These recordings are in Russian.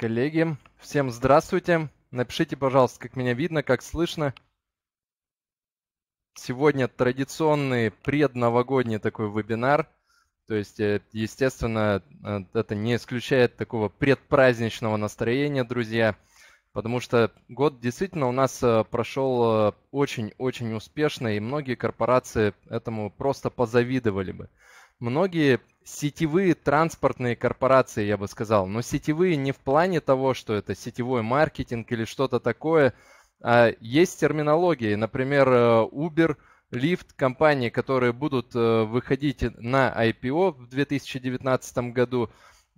Коллеги, всем здравствуйте. Напишите, пожалуйста, как меня видно, как слышно. Сегодня традиционный предновогодний такой вебинар. То есть, э, естественно, э, это не исключает такого предпраздничного настроения, друзья. Потому что год действительно у нас э, прошел очень-очень успешно, и многие корпорации этому просто позавидовали бы. Многие сетевые транспортные корпорации, я бы сказал. Но сетевые не в плане того, что это сетевой маркетинг или что-то такое. А есть терминологии, например, э, Uber, Lyft, компании, которые будут э, выходить на IPO в 2019 году,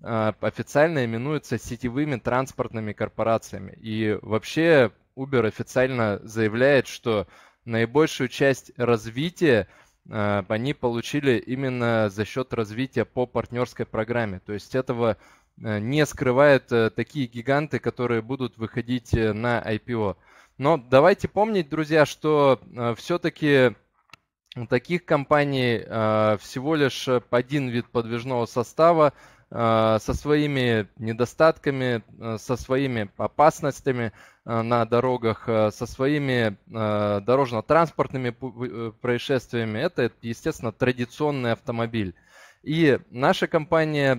а официально именуются сетевыми транспортными корпорациями. И вообще Uber официально заявляет, что наибольшую часть развития – Э, они получили именно за счет развития по партнерской программе. То есть этого э, не скрывают э, такие гиганты, которые будут выходить на IPO. Но давайте помнить, друзья, что все-таки у таких компаний всего лишь один вид подвижного состава со своими недостатками, со своими опасностями, Э, на дорогах э, со своими э, дорожно-транспортными происшествиями. Это, естественно, традиционный автомобиль. И наша компания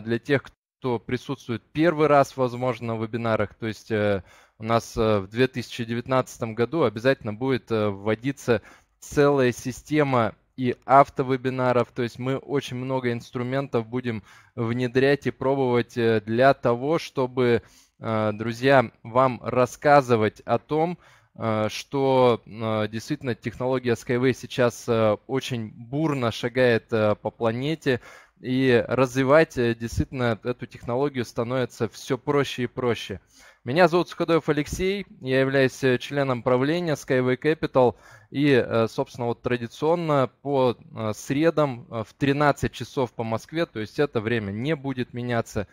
для тех, кто присутствует первый раз, возможно, на вебинарах, то есть у нас в 2019 году обязательно будет вводиться целая система и автовебинаров, то есть мы очень много инструментов будем внедрять и пробовать для того, чтобы Э, друзья, вам рассказывать о том, э, что э, действительно технология Skyway сейчас очень бурно шагает по планете, и развивать действительно эту технологию становится все проще и проще. Меня зовут Суходоев Алексей, я являюсь членом правления Skyway Capital и, собственно, вот традиционно по средам в 13 часов по Москве, то есть это время не будет меняться,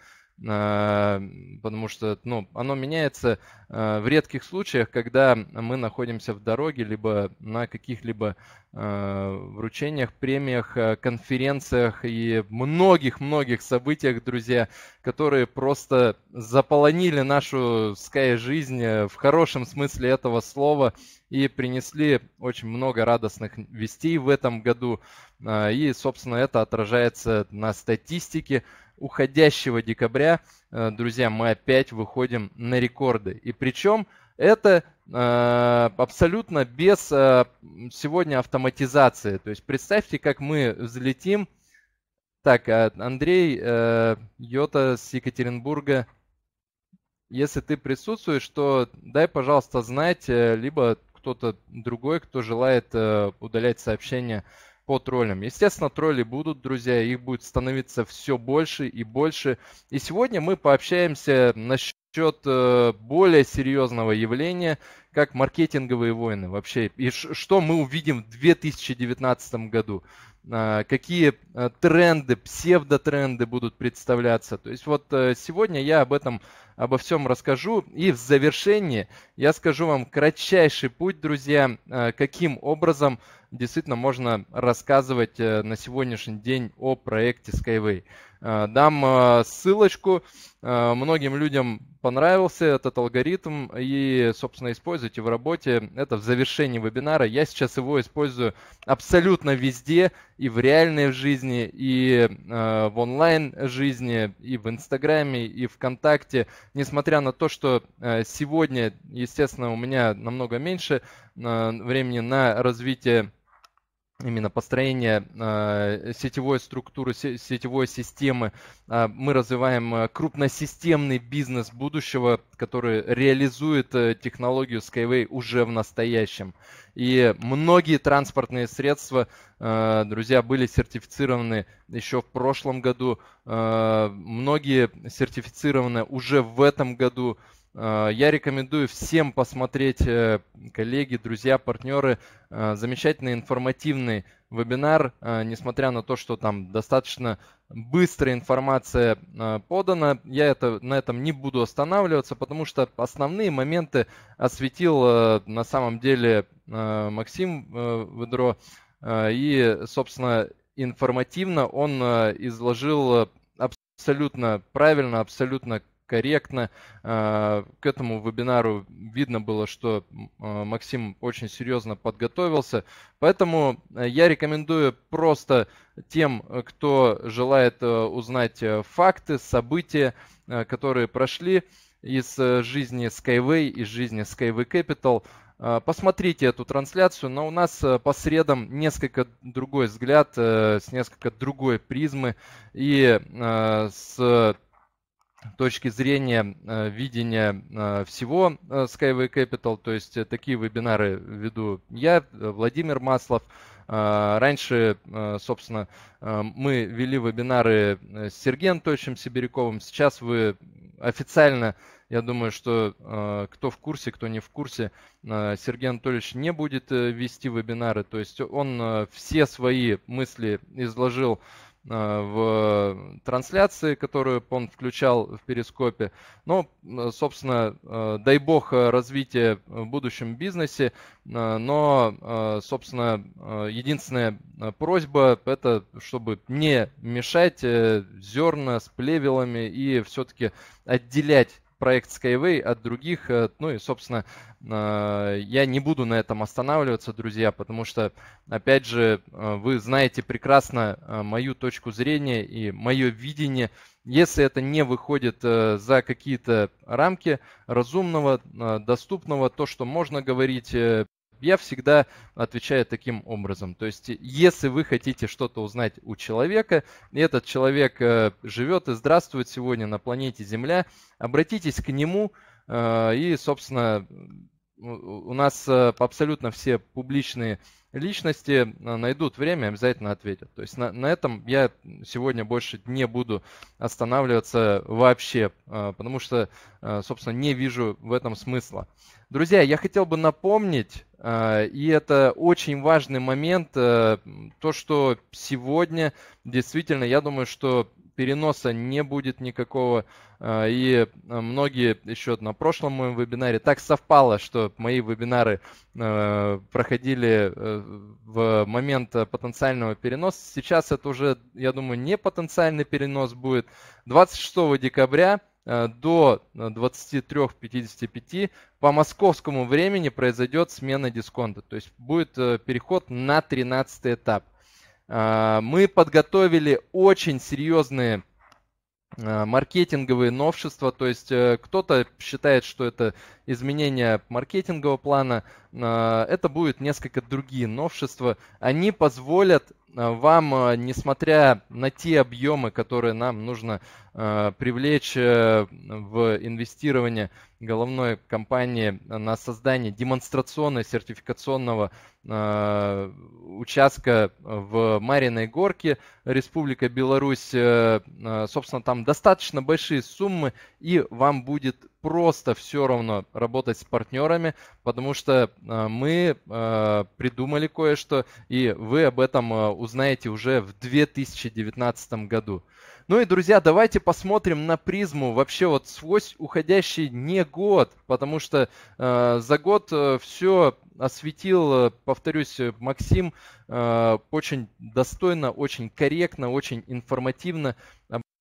а, потому что ну, оно меняется а, в редких случаях, когда мы находимся в дороге, либо на каких-либо а, вручениях, премиях, конференциях и многих-многих событиях, друзья, которые просто заполонили нашу Sky-жизнь э, в хорошем смысле этого слова и принесли очень много радостных вестей в этом году. И, собственно, это отражается на статистике, уходящего декабря, э, друзья, мы опять выходим на рекорды. И причем это э, абсолютно без э, сегодня автоматизации. То есть представьте, как мы взлетим. Так, а, Андрей Йота с Екатеринбурга. Если ты присутствуешь, то дай, пожалуйста, знать, либо кто-то другой, кто желает удалять сообщения по троллям. Естественно, тролли будут, друзья, их будет становиться все больше и больше. И сегодня мы пообщаемся насчет э, более серьезного явления, как маркетинговые войны вообще. И что мы увидим в 2019 году а, какие э, тренды, псевдотренды будут представляться. То есть вот э, сегодня я об этом, обо всем расскажу. И в завершении я скажу вам кратчайший путь, друзья, каким образом действительно можно рассказывать э, на сегодняшний день о проекте Skyway. Э, дам э, ссылочку. Многим людям понравился этот алгоритм и, собственно, используйте в работе. Это в завершении вебинара. Я сейчас его использую абсолютно везде, и в реальной жизни, и в онлайн-жизни, и в Инстаграме, и ВКонтакте. Несмотря на то, что сегодня, естественно, у меня намного меньше времени на развитие именно построение э, сетевой структуры, сетевой системы. Э, мы развиваем э, крупносистемный бизнес будущего, который реализует э, технологию Skyway уже в настоящем. И многие транспортные средства, э, друзья, были сертифицированы еще в прошлом году, э, многие сертифицированы уже в этом году. Э, я рекомендую всем посмотреть, э, коллеги, друзья, партнеры, э, замечательный информативный вебинар, несмотря на то, что там достаточно быстрая информация подана. Я это, на этом не буду останавливаться, потому что основные моменты осветил на самом деле Максим Ведро. И, собственно, информативно он изложил абсолютно правильно, абсолютно корректно. А, к этому вебинару видно было, что а, Максим очень серьезно подготовился. Поэтому э, я рекомендую просто тем, э, кто желает э, узнать факты, события, которые прошли из жизни Skyway, из жизни Skyway Capital, а, Посмотрите эту трансляцию, но у нас по средам несколько другой взгляд, с несколько другой призмы и с точки зрения э, видения э, всего э, Skyway Capital, то есть такие вебинары веду я, Владимир Маслов. Раньше, собственно, мы вели вебинары с Сергеем Тощим Сибиряковым. Сейчас вы официально я думаю, что кто в курсе, кто не в курсе, Сергей Анатольевич не будет вести вебинары. То есть он все свои мысли изложил Э, в трансляции, которую он включал в перископе. Но, э, собственно, э, дай бог развития в будущем бизнесе, но, собственно, единственная просьба это, чтобы не мешать зерна с плевелами и все-таки отделять проект Skyway от других. Э, ну и, собственно, э, я не буду на этом останавливаться, друзья, потому что, опять же, э, вы знаете прекрасно мою точку зрения и мое видение. Если это не выходит за какие-то рамки разумного, доступного, то, что можно говорить я всегда отвечаю таким образом. То есть, если вы хотите что-то узнать у человека, и этот человек э, живет и здравствует сегодня на планете Земля, обратитесь к нему э, и, собственно, у нас э, абсолютно все публичные личности э, найдут время, обязательно ответят. То есть на, на этом я сегодня больше не буду останавливаться вообще, э, потому что, собственно, не вижу в этом смысла. Друзья, я хотел бы напомнить, и это очень важный момент, то, что сегодня действительно, я думаю, что переноса не будет никакого. А, и э, многие еще на прошлом моем вебинаре так совпало, что мои вебинары э, проходили э, в момент потенциального переноса. Сейчас это уже, я думаю, не потенциальный перенос будет. 26 декабря до 23.55 по московскому времени произойдет смена дисконта. То есть будет переход на 13 этап. А, мы подготовили очень серьезные а, маркетинговые новшества, то есть э, кто-то считает, что это изменения маркетингового плана. А, это будут несколько другие новшества. Они позволят а, вам, а, несмотря на те объемы, которые нам нужно привлечь э, в инвестирование головной компании на создание демонстрационного сертификационного участка в Мариной горке, Республика Беларусь, э, собственно, там достаточно большие суммы, и вам будет просто все равно работать с партнерами, потому что э, мы э, придумали кое-что, и вы об этом э, узнаете уже в 2019 году. Ну и, друзья, давайте посмотрим на призму вообще вот сквозь уходящий не год, потому что за год все осветил, повторюсь, Максим очень достойно, очень корректно, очень информативно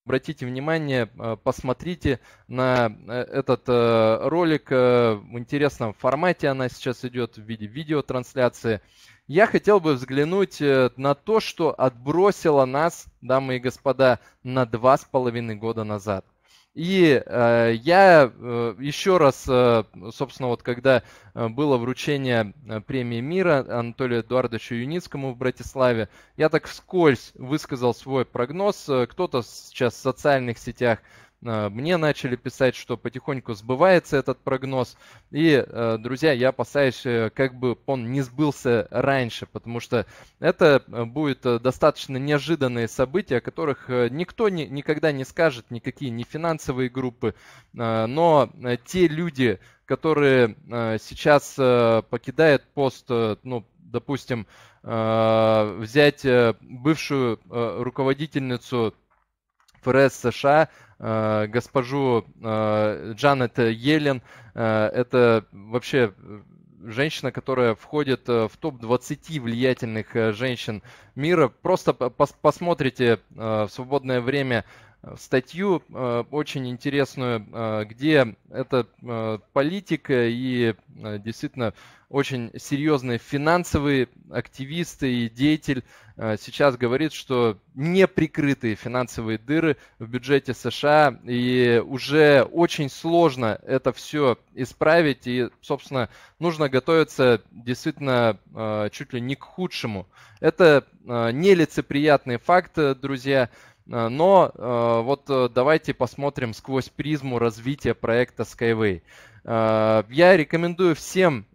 обратите внимание, э, посмотрите на э, этот э, ролик в интересном формате. Она сейчас идет в виде видеотрансляции. Я хотел бы взглянуть на то, что отбросило нас, дамы и господа, на два с половиной года назад. И э, я э, еще раз, э, собственно, вот когда э, было вручение э, премии мира Анатолию Эдуардовичу Юницкому в Братиславе, я так вскользь высказал свой прогноз. Э, кто-то сейчас в социальных сетях Э, мне начали писать, что потихоньку сбывается этот прогноз. И, э, друзья, я опасаюсь, э, как бы он не сбылся раньше, потому что это будет достаточно неожиданные события, о которых никто ни никогда не скажет, никакие не финансовые группы, но те люди, которые сейчас покидают пост, ну, допустим, взять бывшую руководительницу ФРС США, э, госпожу э, Джанет Йеллен, э, Это вообще женщина, которая входит в топ-20 влиятельных женщин мира. Просто пос посмотрите в свободное время статью очень интересную, где это политика и действительно очень серьезные финансовые активисты и деятель Э, сейчас говорит, что неприкрытые финансовые дыры в бюджете США, и уже очень сложно это все исправить, и, собственно, нужно готовиться действительно э, чуть ли не к худшему. Это э, нелицеприятный факт, друзья, но вот давайте посмотрим сквозь призму развития проекта Skyway. Я рекомендую всем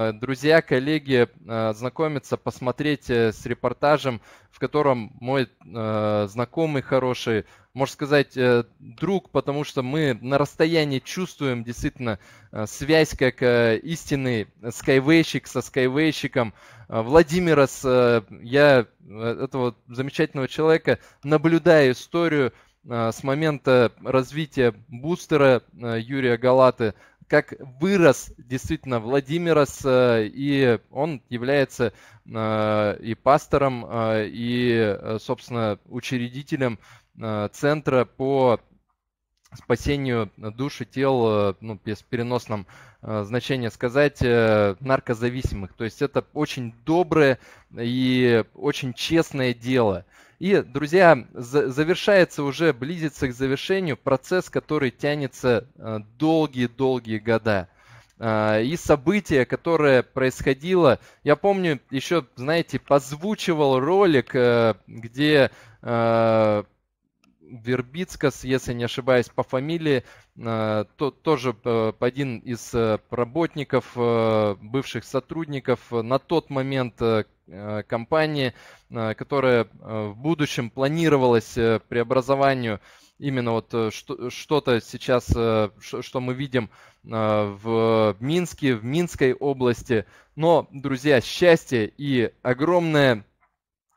Э, друзья, коллеги, э, знакомиться, посмотреть э, с репортажем, в котором мой знакомый хороший, можно сказать, друг, потому что мы на расстоянии чувствуем действительно связь как истинный скайвейщик со скайвейщиком. Владимира, с, я этого замечательного человека наблюдаю историю с момента развития бустера Юрия Галаты как вырос действительно Владимирос, э, и он является э, и пастором, э, и, собственно, учредителем центра по спасению души, тел, ну, без переносном значения сказать, наркозависимых. То есть это очень доброе и очень честное дело – и, друзья, завершается уже, близится к завершению процесс, который тянется э, долгие-долгие года. А, и событие, которое происходило, я помню, еще, знаете, позвучивал ролик, э, где э, Вербицкас, если не ошибаюсь по фамилии, э, то, тоже э, один из э, работников, бывших сотрудников на тот момент компании, которая в будущем планировалась преобразованию именно вот что-то сейчас, что мы видим в Минске, в Минской области. Но, друзья, счастье и огромное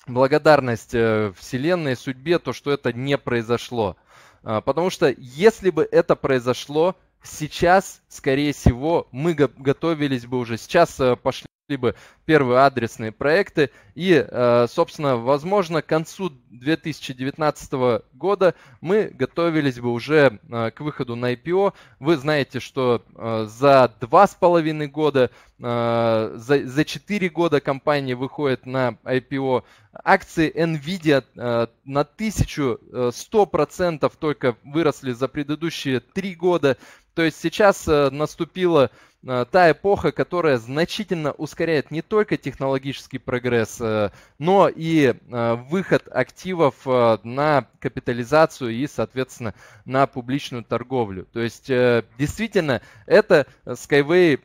благодарность э, Вселенной, судьбе, то, что это не произошло. А, потому что если бы это произошло, сейчас скорее всего, мы готовились бы уже сейчас, э, пошли бы первые адресные проекты. И, э, собственно, возможно, к концу 2019 года мы готовились бы уже э, к выходу на IPO. Вы знаете, что за два с половиной года, за, за 4 года компания выходит на IPO. Акции NVIDIA на 1100% только выросли за предыдущие три года. То есть сейчас наступила э, та эпоха, которая значительно ускоряет не только технологический прогресс, э, но и э, выход активов на капитализацию и, соответственно, на публичную торговлю. То есть, действительно, это Skyway,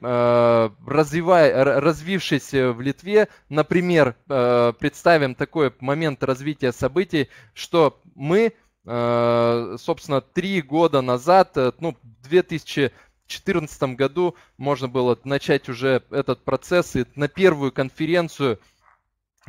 развивая, развившись в Литве, например, представим такой момент развития событий, что мы собственно, три года назад, ну, 2000 2014 году можно было начать уже этот процесс и на первую конференцию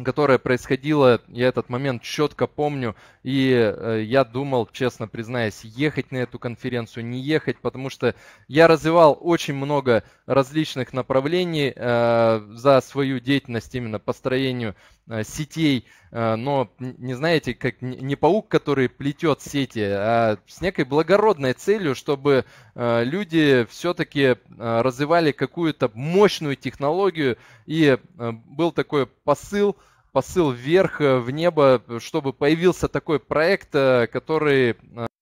которая происходила, я этот момент четко помню, и э, я думал, честно признаюсь, ехать на эту конференцию, не ехать, потому что я развивал очень много различных направлений э, за свою деятельность именно построению строению Э, сетей, э, но не знаете, как не паук, который плетет сети, а с некой благородной целью, чтобы э, люди все-таки развивали какую-то мощную технологию и был такой посыл, посыл вверх в небо, чтобы появился такой проект, который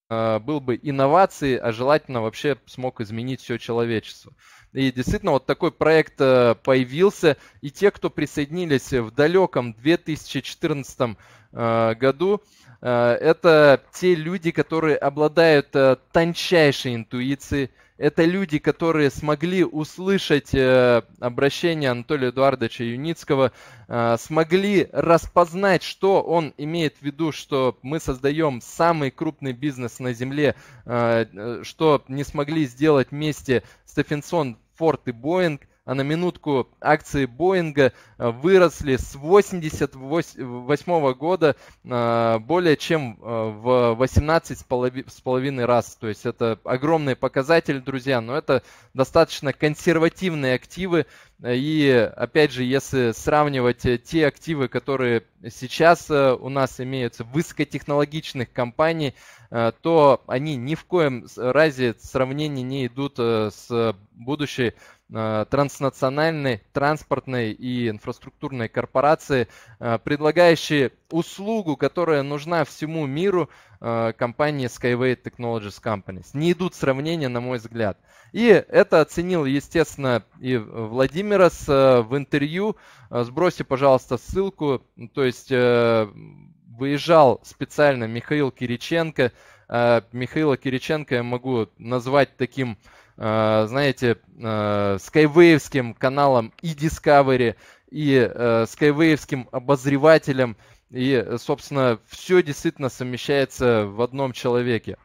был бы инновацией, а желательно вообще смог изменить все человечество. И действительно вот такой проект э, появился. И те, кто присоединились в далеком 2014 э, году, э, это те люди, которые обладают тончайшей интуицией, это люди, которые смогли услышать э, обращение Анатолия Эдуардовича Юницкого, э, смогли распознать, что он имеет в виду, что мы создаем самый крупный бизнес на Земле, э, что не смогли сделать вместе Стефенсон Форд и Боинг – а на минутку акции Боинга э, выросли с 1988 года э, более чем э, в 18 с половиной раз. То есть это огромный показатель, друзья, но это достаточно консервативные активы. И опять же, если сравнивать те активы, которые сейчас у нас имеются высокотехнологичных компаний, то они ни в коем разе сравнения не идут с будущей Э, транснациональной транспортной и инфраструктурной корпорации, э, предлагающей услугу, которая нужна всему миру э, компании Skyway Technologies Companies. Не идут сравнения, на мой взгляд. И это оценил, естественно, и Владимирос в интервью. Сбросьте, пожалуйста, ссылку. То есть выезжал специально Михаил Кириченко. Михаила Кириченко я могу назвать таким Э, знаете, э, скайвеевским каналом и Discovery, и э, обозревателем. И, собственно, все действительно совмещается в одном человеке.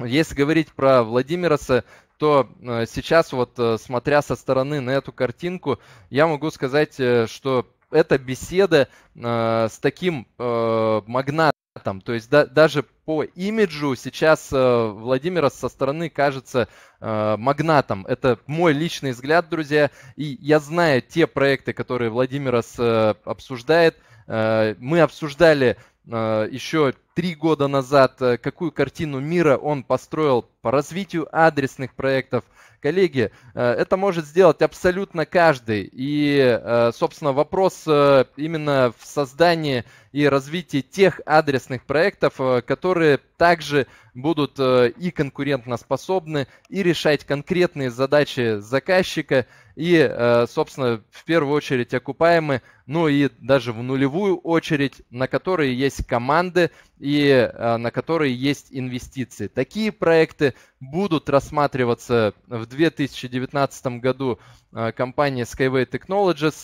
Если говорить про Владимироса, то э, сейчас вот смотря со стороны на эту картинку, я могу сказать, что эта беседа с таким э, магнатом, там, то есть да, даже по имиджу сейчас э, Владимира со стороны кажется э, магнатом. Это мой личный взгляд, друзья. И я знаю те проекты, которые Владимирас э, обсуждает. Э, мы обсуждали а, еще три года назад, э, какую картину мира он построил по развитию адресных проектов. Коллеги, э, это может сделать абсолютно каждый. И, э, собственно, вопрос именно в создании и развитии тех адресных проектов, которые также будут и конкурентоспособны, и решать конкретные задачи заказчика – и, э, собственно, в первую очередь окупаемые, ну и даже в нулевую очередь, на которые есть команды и э, на которые есть инвестиции. Такие проекты будут рассматриваться в 2019 году э, компанией Skyway Technologies,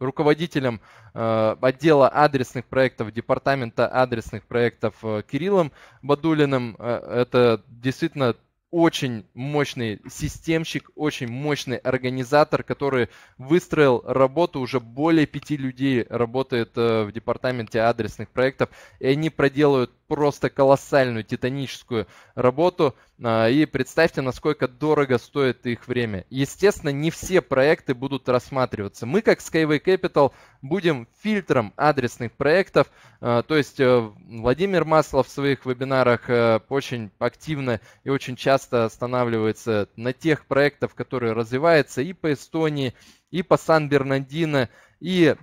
руководителем отдела адресных проектов, департамента адресных проектов Кириллом Бадулиным. Это действительно очень мощный системщик, очень мощный организатор, который выстроил работу, уже более пяти людей работает э, в департаменте адресных проектов, и они проделают просто колоссальную, титаническую работу. А, и представьте, насколько дорого стоит их время. Естественно, не все проекты будут рассматриваться. Мы, как Skyway Capital, будем фильтром адресных проектов. А, то есть э, Владимир Маслов в своих вебинарах э, очень активно и очень часто останавливается на тех проектах, которые развиваются и по Эстонии, и по Сан-Бернардино, и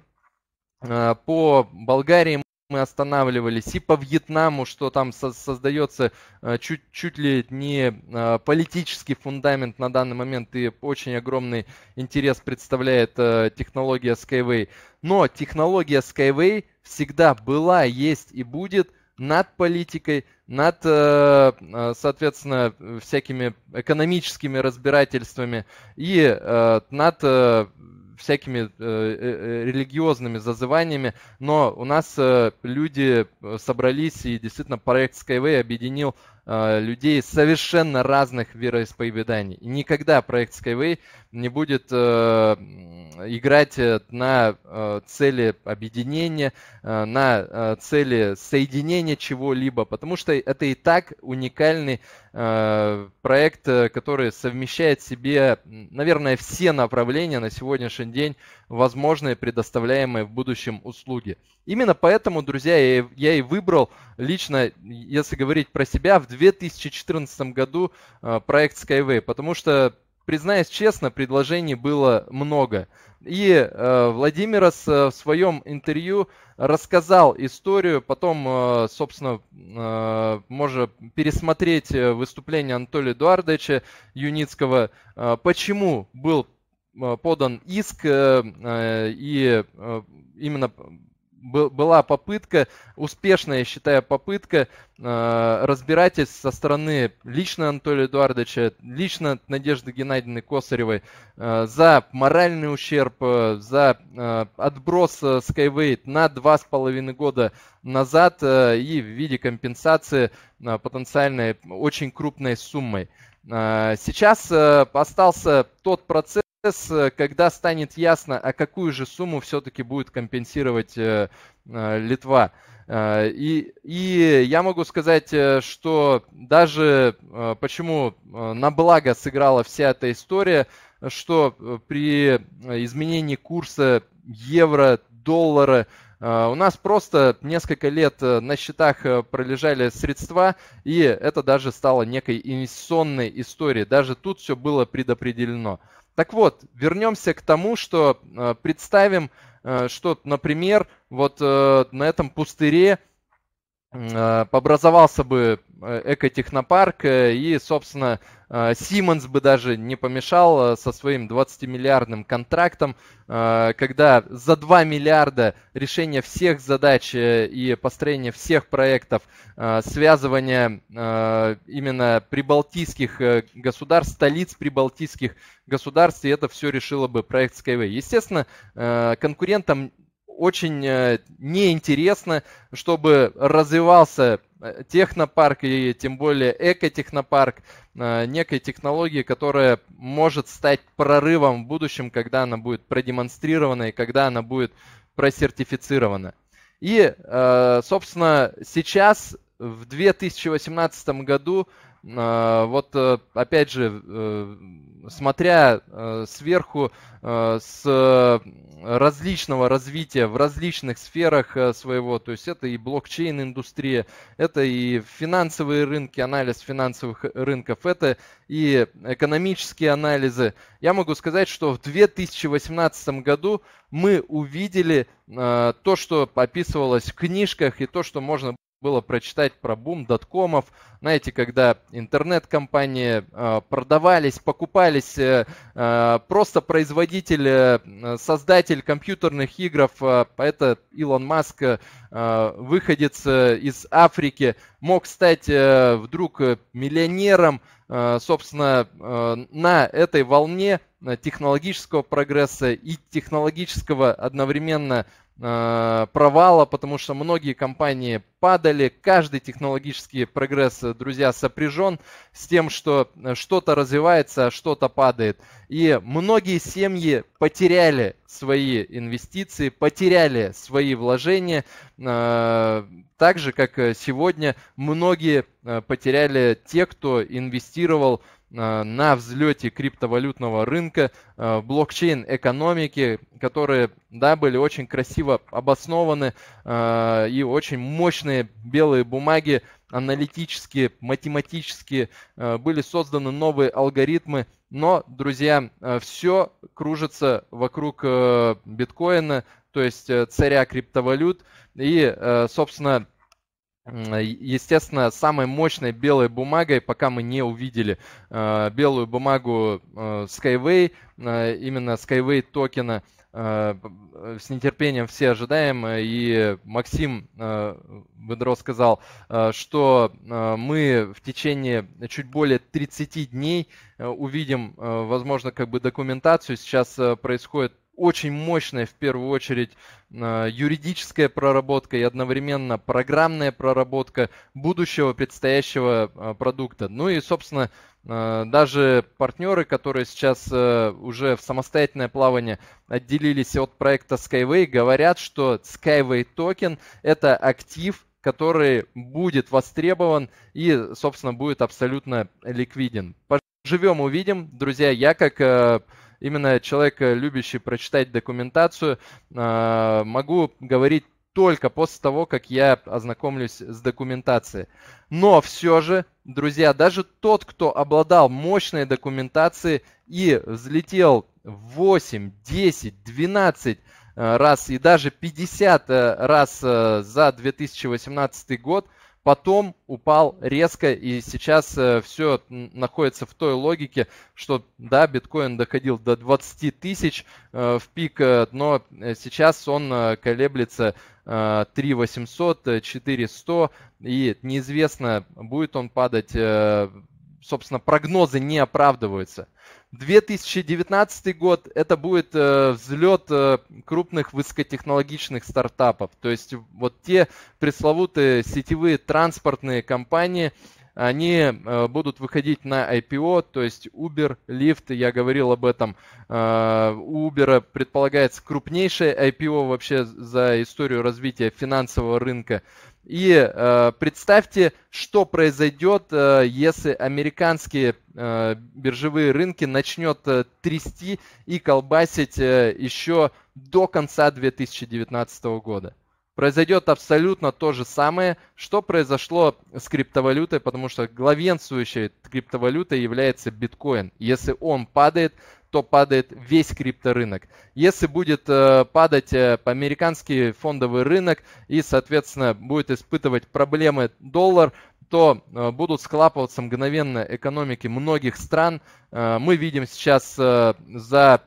а, по Болгарии мы останавливались, и по Вьетнаму, что там со- создается э, чуть, чуть ли не э, политический фундамент на данный момент, и очень огромный интерес представляет э, технология Skyway. Но технология Skyway всегда была, есть и будет над политикой, над, соответственно, всякими экономическими разбирательствами и над всякими э, э, э, религиозными зазываниями, но у нас э, люди э, собрались и действительно проект Skyway объединил Э, людей совершенно разных вероисповеданий. никогда проект Skyway не будет э, играть э, на э, цели объединения, э, на э, цели соединения чего-либо, потому что это и так уникальный э, проект, э, который совмещает в себе, наверное, все направления на сегодняшний день возможные предоставляемые в будущем услуги. Именно поэтому, друзья, я, я и выбрал лично, если говорить про себя, в 2014 году э, проект Skyway, потому что признаюсь честно, предложений было много. И э, Владимир э, в своем интервью рассказал историю, потом, э, собственно, э, можно пересмотреть э, выступление Анатолия Эдуардовича Юницкого, э, почему был Э, подан иск, э, э, и именно была попытка, успешная, я считаю, попытка разбирательств со стороны лично Анатолия Эдуардовича, лично Надежды Геннадьевны Косаревой за моральный ущерб, за отброс Skyway на два с половиной года назад и в виде компенсации потенциальной очень крупной суммой. Сейчас остался тот процесс, Э, когда станет ясно, а какую же сумму все-таки будет компенсировать э, э, Литва. И, и я могу сказать, что даже почему на благо сыграла вся эта история, что при изменении курса евро, доллара, у нас просто несколько лет на счетах пролежали средства, и это даже стало некой инвестиционной историей. Даже тут все было предопределено. Так вот, вернемся к тому, что э, представим, э, что, например, вот э, на этом пустыре э, образовался бы э, экотехнопарк э, и, собственно, Симмонс э, бы даже не помешал э, со своим 20-миллиардным контрактом, э, когда за 2 миллиарда решение всех задач и построение всех проектов, связывание именно прибалтийских государств, столиц прибалтийских государств, и это все решило бы проект Skyway. Естественно, конкурентам очень неинтересно, чтобы развивался Э, технопарк и тем более экотехнопарк э, некой технологии, которая может стать прорывом в будущем, когда она будет продемонстрирована и когда она будет просертифицирована. И, э, собственно, сейчас в 2018 году Э, вот э, опять же, э, смотря сверху с различного развития в различных сферах своего, то есть это и блокчейн-индустрия, это и финансовые рынки, анализ финансовых рынков, это и экономические анализы. Я могу сказать, что в 2018 году мы увидели то, что описывалось в книжках и то, что можно было прочитать про бум доткомов. Знаете, когда интернет-компании э, продавались, покупались, э, э, просто производитель, создатель компьютерных игр, э, а это Илон Маск, выходец из Африки, мог стать вдруг миллионером, собственно, на этой волне технологического прогресса и технологического одновременно Э, провала, потому что многие компании падали. Каждый технологический прогресс, э, друзья, сопряжен с тем, что э, что-то развивается, а что-то падает. И многие семьи потеряли свои инвестиции, потеряли свои вложения, так же, как сегодня многие потеряли те, кто инвестировал Э, на взлете криптовалютного рынка, э, блокчейн-экономики, которые да, были очень красиво обоснованы э, и очень мощные белые бумаги, аналитические, математические, были созданы новые алгоритмы. Но, друзья, все кружится вокруг биткоина, то есть царя криптовалют. И, собственно, Естественно, самой мощной белой бумагой, пока мы не увидели э, белую бумагу э, Skyway, э, именно Skyway токена, э, э с нетерпением все ожидаем. Э, и Максим э, Бедро сказал, э, что э, мы в течение чуть более 30 дней э, увидим, э, возможно, как бы документацию. Сейчас э, происходит очень мощная, в первую очередь, а, юридическая проработка и одновременно программная проработка будущего предстоящего а, продукта. Ну и, собственно, а, даже партнеры, которые сейчас уже в самостоятельное плавание отделились от проекта Skyway, говорят, что Skyway токен – это актив, который будет востребован и, собственно, будет абсолютно ликвиден. Поживем, увидим. Друзья, я как именно человек, любящий прочитать документацию, а, могу говорить только после того, как я ознакомлюсь с документацией. Но все же, друзья, даже тот, кто обладал мощной документацией и взлетел 8, 10, 12 раз и даже 50 а, раз а, за 2018 год – потом упал резко, и сейчас э, все находится в той логике, что да, биткоин доходил до 20 тысяч э, в пик, э, но сейчас он колеблется 3 800, 4 100, и неизвестно, будет он падать, собственно, прогнозы не оправдываются. 2019 год это будет э, взлет э, крупных высокотехнологичных стартапов. То есть вот те пресловутые сетевые транспортные компании, они э, будут выходить на IPO, то есть Uber, Lyft, я говорил об этом. Э, у Uber предполагается крупнейшее IPO вообще за историю развития финансового рынка. И э, представьте, что произойдет, э, если американские э, биржевые рынки начнет э, трясти и колбасить э, еще до конца 2019 года. Произойдет абсолютно то же самое, что произошло с криптовалютой, потому что главенствующей криптовалютой является биткоин. Если он падает, то падает весь крипторынок. Если будет э, падать по э, американский фондовый рынок и, соответственно, будет испытывать проблемы доллар, то э, будут склапываться мгновенно экономики многих стран. Мы видим сейчас за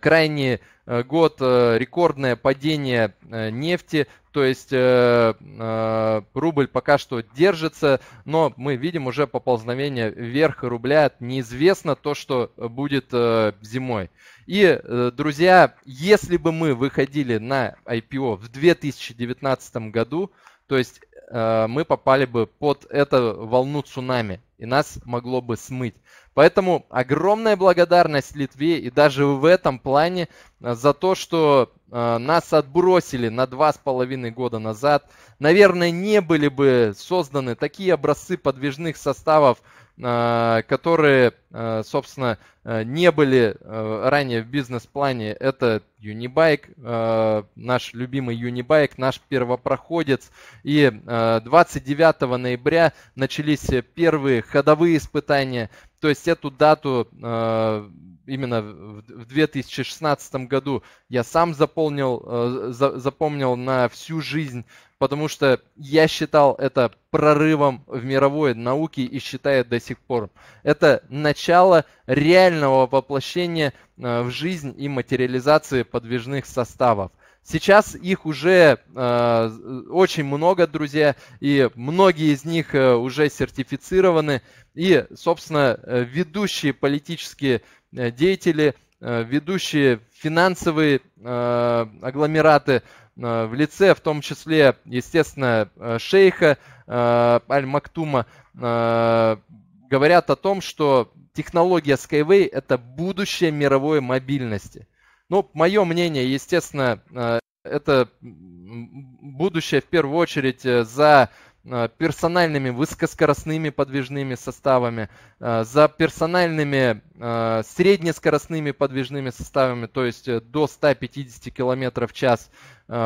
крайние Э, год э, рекордное падение э, нефти, то есть рубль пока что держится, но мы видим уже поползновение вверх рубля, неизвестно то, что будет зимой. И, друзья, если бы мы выходили на IPO в 2019 году, то есть Э, мы попали бы под эту волну цунами, и нас могло бы смыть. Поэтому огромная благодарность Литве и даже в этом плане э, за то, что а, нас отбросили на два с половиной года назад. Наверное, не были бы созданы такие образцы подвижных составов, а, которые, а, собственно, э, не были э, ранее в бизнес-плане. Это Юнибайк, э, наш любимый Юнибайк, наш первопроходец. И 29 ноября начались первые ходовые испытания то есть эту дату э, именно в 2016 году я сам заполнил, э, запомнил на всю жизнь, потому что я считал это прорывом в мировой науке и считаю до сих пор. Это начало реального воплощения э, в жизнь и материализации подвижных составов – Сейчас их уже э, очень много, друзья, и многие из них э, уже сертифицированы. И, собственно, э, ведущие политические э, деятели, э, ведущие финансовые э, агломераты э, в лице, в том числе, естественно, э, шейха э, Аль-Мактума, э, говорят о том, что технология Skyway – это будущее мировой мобильности – ну, мое мнение, естественно, э, это будущее в первую очередь э, за э, персональными высокоскоростными подвижными составами, за персональными среднескоростными подвижными составами, то есть до 150 км в час,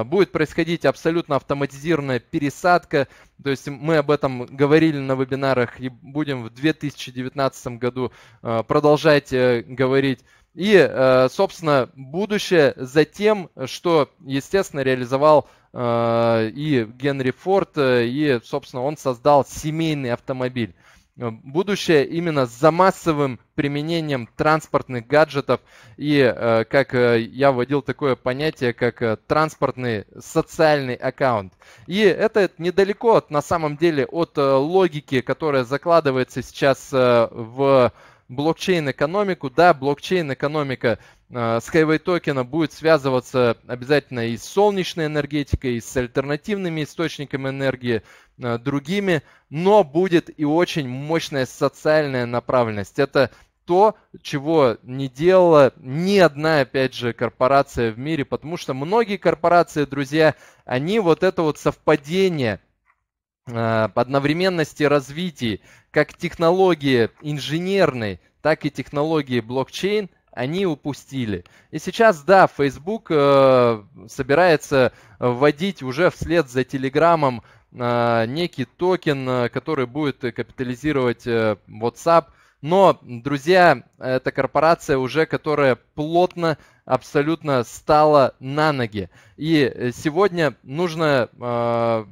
будет происходить абсолютно автоматизированная пересадка. То есть мы об этом говорили на вебинарах и будем в 2019 году продолжать говорить. И, э, собственно, будущее за тем, что, естественно, реализовал э, и Генри Форд, э, и, собственно, он создал семейный автомобиль. Будущее именно за массовым применением транспортных гаджетов и, как я вводил такое понятие, как транспортный социальный аккаунт. И это недалеко от, на самом деле от логики, которая закладывается сейчас в блокчейн-экономику. Да, блокчейн-экономика э, с токена будет связываться обязательно и с солнечной энергетикой, и с альтернативными источниками энергии, э, другими, но будет и очень мощная социальная направленность. Это то, чего не делала ни одна, опять же, корпорация в мире, потому что многие корпорации, друзья, они вот это вот совпадение Э, одновременности развития как технологии инженерной, так и технологии блокчейн они упустили. И сейчас, да, Facebook э, собирается вводить уже вслед за Телеграмом э, некий токен, э, который будет капитализировать э, WhatsApp. Но, друзья, это корпорация уже, которая плотно абсолютно стала на ноги. И э, сегодня нужно э,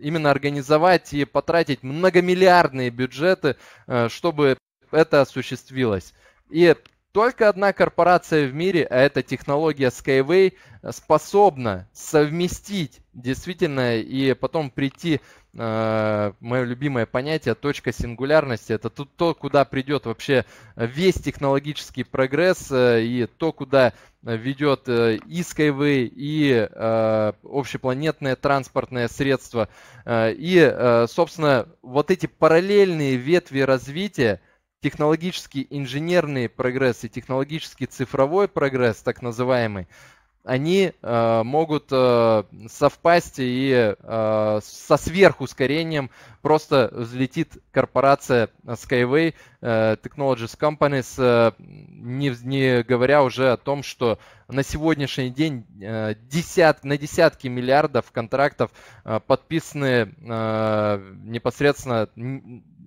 именно организовать и потратить многомиллиардные бюджеты, э, чтобы это осуществилось. И только одна корпорация в мире, а это технология Skyway, способна совместить действительно и потом прийти Э, мое любимое понятие, точка сингулярности. Это тут то, куда придет вообще весь технологический прогресс э, и то, куда ведет и Skyway, и э, общепланетное транспортное средство. Э, и, собственно, вот эти параллельные ветви развития, технологический инженерный прогресс и технологический цифровой прогресс, так называемый, они э, могут э, совпасть и э, со сверхускорением просто взлетит корпорация Skyway э, Technologies Companies, э, не, не говоря уже о том, что на сегодняшний день э, десят, на десятки миллиардов контрактов э, подписаны э, непосредственно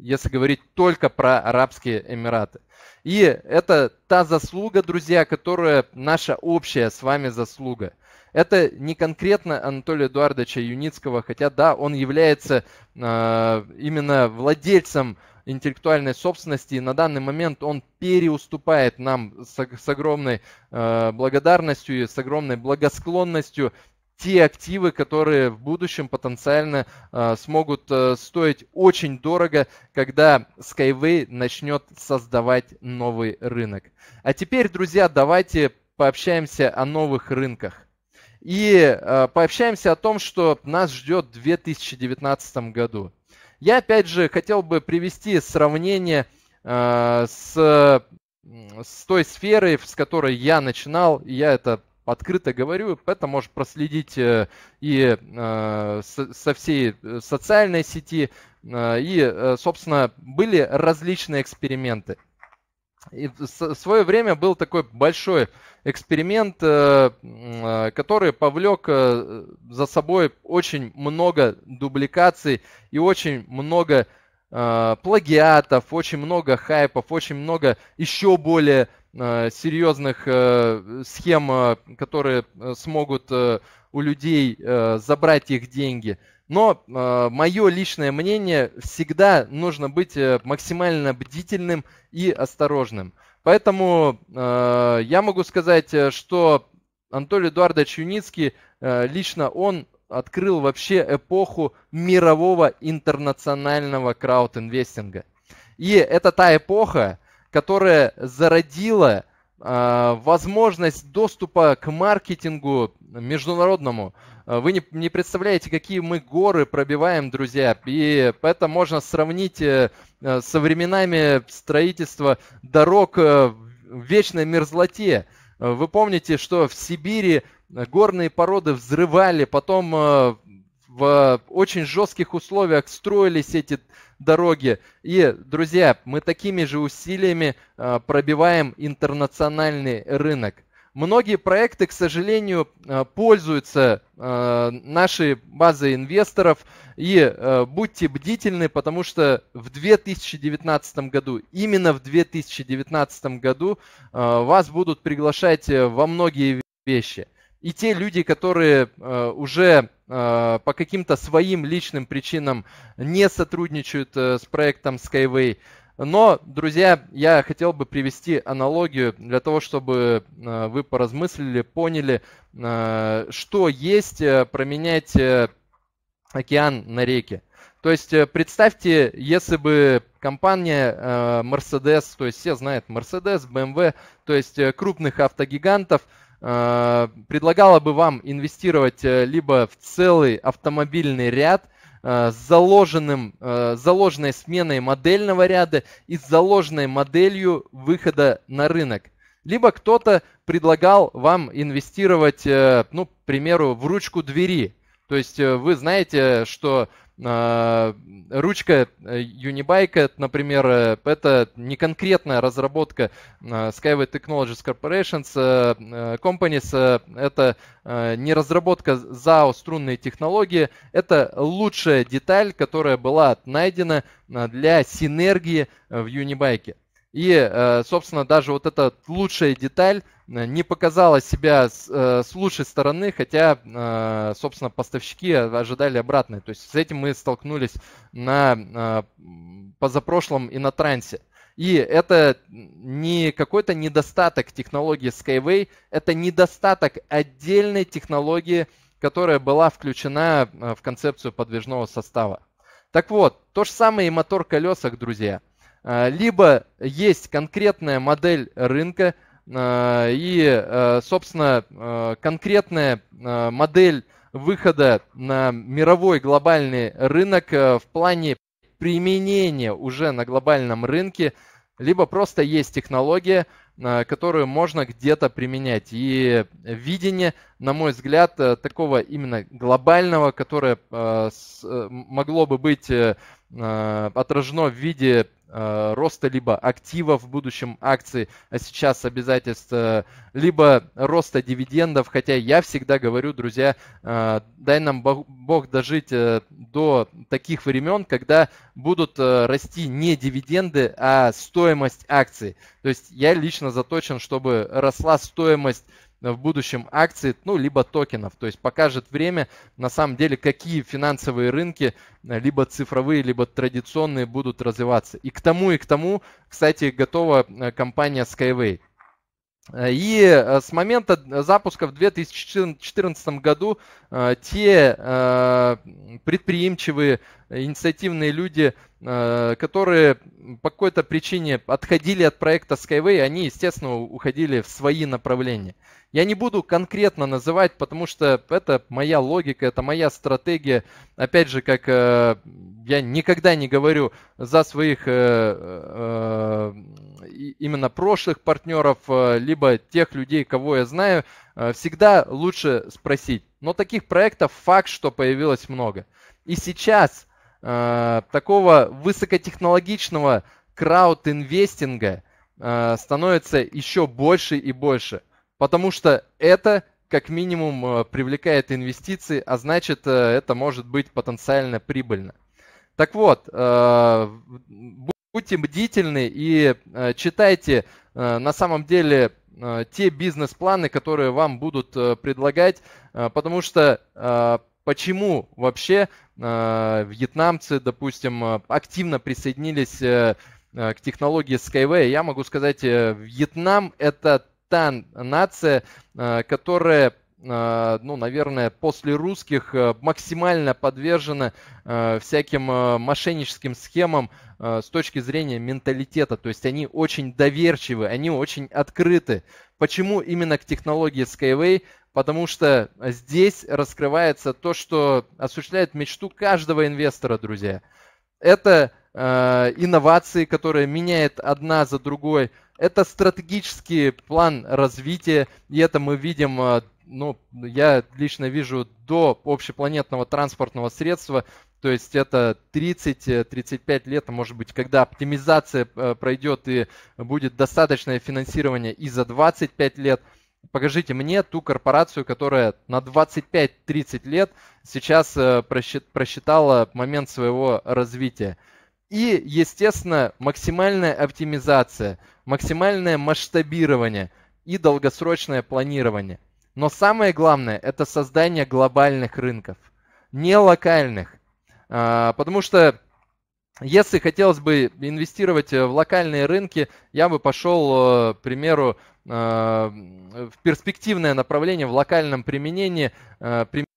если говорить только про Арабские Эмираты. И это та заслуга, друзья, которая наша общая с вами заслуга. Это не конкретно Анатолия Эдуардовича Юницкого, хотя да, он является э, именно владельцем интеллектуальной собственности, и на данный момент он переуступает нам с, с огромной э, благодарностью и с огромной благосклонностью те активы, которые в будущем потенциально э, смогут э, стоить очень дорого, когда Skyway начнет создавать новый рынок. А теперь, друзья, давайте пообщаемся о новых рынках. И э, пообщаемся о том, что нас ждет в 2019 году. Я опять же хотел бы привести сравнение э, с, с той сферой, с которой я начинал. Я это открыто говорю, это может проследить э, и э, со всей э, социальной сети, и, собственно, были различные эксперименты. И в свое время был такой большой эксперимент, который повлек за собой очень много дубликаций и очень много плагиатов, очень много хайпов, очень много еще более Э, серьезных э, схем, э, которые смогут у людей забрать их деньги. Но мое личное мнение, всегда нужно быть максимально бдительным и осторожным. Поэтому я могу сказать, что Анатолий Эдуардович Юницкий, лично он открыл вообще эпоху мирового интернационального краудинвестинга. И это та эпоха, которая зародила а, возможность доступа к маркетингу международному. А, вы не, не представляете, какие мы горы пробиваем, друзья. И это можно сравнить э, э, со временами строительства дорог э, в вечной мерзлоте. Вы помните, что в Сибири горные породы взрывали, потом в очень жестких условиях строились эти дороги. И, друзья, мы такими же усилиями а, пробиваем интернациональный рынок. Многие проекты, к сожалению, а, пользуются а, нашей базой инвесторов. И будьте бдительны, потому что в 2019 году, именно в 2019 году вас будут приглашать э, во многие вещи и те люди, которые э, уже э, по каким-то своим личным причинам не сотрудничают э, с проектом Skyway. Но, друзья, я хотел бы привести аналогию для того, чтобы вы поразмыслили, поняли, что есть променять океан на реки. То есть представьте, если бы компания Mercedes, то есть все знают Mercedes, BMW, то есть крупных автогигантов – Э, предлагала бы вам инвестировать э, либо в целый автомобильный ряд э, с заложенным, заложенной сменой модельного ряда и с заложенной моделью выхода на рынок. Либо кто-то предлагал вам инвестировать, ну, к примеру, в ручку двери. То есть вы знаете, что а, ручка э, Unibike, например, э, это не конкретная разработка а, Skyway Technologies Corporations э, Companies, это не разработка ЗАО струнные технологии, это лучшая деталь, которая была найдена а, для синергии в Unibike. И, э, собственно, даже вот эта лучшая деталь э, не показала себя с э, лучшей стороны, хотя, собственно, поставщики ожидали обратное. То есть с этим мы столкнулись на позапрошлом и на трансе. И это не какой-то недостаток технологии Skyway, это недостаток отдельной технологии, которая была включена в концепцию подвижного состава. Так вот, то же самое и мотор колесах, друзья – а, либо есть конкретная модель рынка а, и, а, собственно, конкретная модель выхода на мировой глобальный рынок в плане применения уже на глобальном рынке, либо просто есть технология, которую можно где-то применять. И видение, на мой взгляд, э, такого именно глобального, которое э, могло бы быть э, Э, отражено в виде э, роста либо активов в будущем акций, а сейчас обязательств, либо роста дивидендов. Хотя я всегда говорю, друзья, э, дай нам Бог дожить до таких времен, когда будут расти не дивиденды, а стоимость акций. То есть я лично заточен, чтобы росла стоимость Э, в будущем акций, ну, либо токенов. То есть покажет время, на самом деле, какие финансовые рынки, э, либо цифровые, либо традиционные, будут развиваться. И к тому, и к тому, кстати, готова э, компания Skyway. И с момента запуска в 2014 году те предприимчивые, инициативные люди, которые по какой-то причине отходили от проекта Skyway, они, естественно, уходили в свои направления. Я не буду конкретно называть, потому что это моя логика, это моя стратегия. Опять же, как э, я никогда не говорю за своих э, э, именно прошлых партнеров, э, либо тех людей, кого я знаю, э, всегда лучше спросить. Но таких проектов факт, что появилось много. И сейчас э, такого высокотехнологичного крауд-инвестинга э, становится еще больше и больше – потому что это как минимум э, привлекает инвестиции, а значит э, это может быть потенциально прибыльно. Так вот, э, будьте бдительны и читайте на самом деле те бизнес-планы, которые вам будут предлагать, потому что почему вообще вьетнамцы, допустим, активно присоединились к технологии Skyway, я могу сказать, Вьетнам это та нация, э, которая э, ну, наверное, после русских э, максимально подвержена всяким мошенническим схемам с точки зрения менталитета. То есть они очень доверчивы, они очень открыты. Почему именно к технологии Skyway? Потому что здесь раскрывается то, что осуществляет мечту каждого инвестора, друзья. Это э, инновации, которые меняет одна за другой это стратегический план развития, и это мы видим, э, ну, я лично вижу до общепланетного транспортного средства, то есть это 30-35 лет, а может быть, когда оптимизация э, пройдет и будет достаточное финансирование и за 25 лет. Покажите мне ту корпорацию, которая на 25-30 лет сейчас э, просчитала момент своего развития. И, естественно, максимальная оптимизация, максимальное масштабирование и долгосрочное планирование. Но самое главное – это создание глобальных рынков, не локальных. А, потому что если хотелось бы инвестировать э, в локальные рынки, я бы пошел, э, к примеру, э, в перспективное направление в локальном применении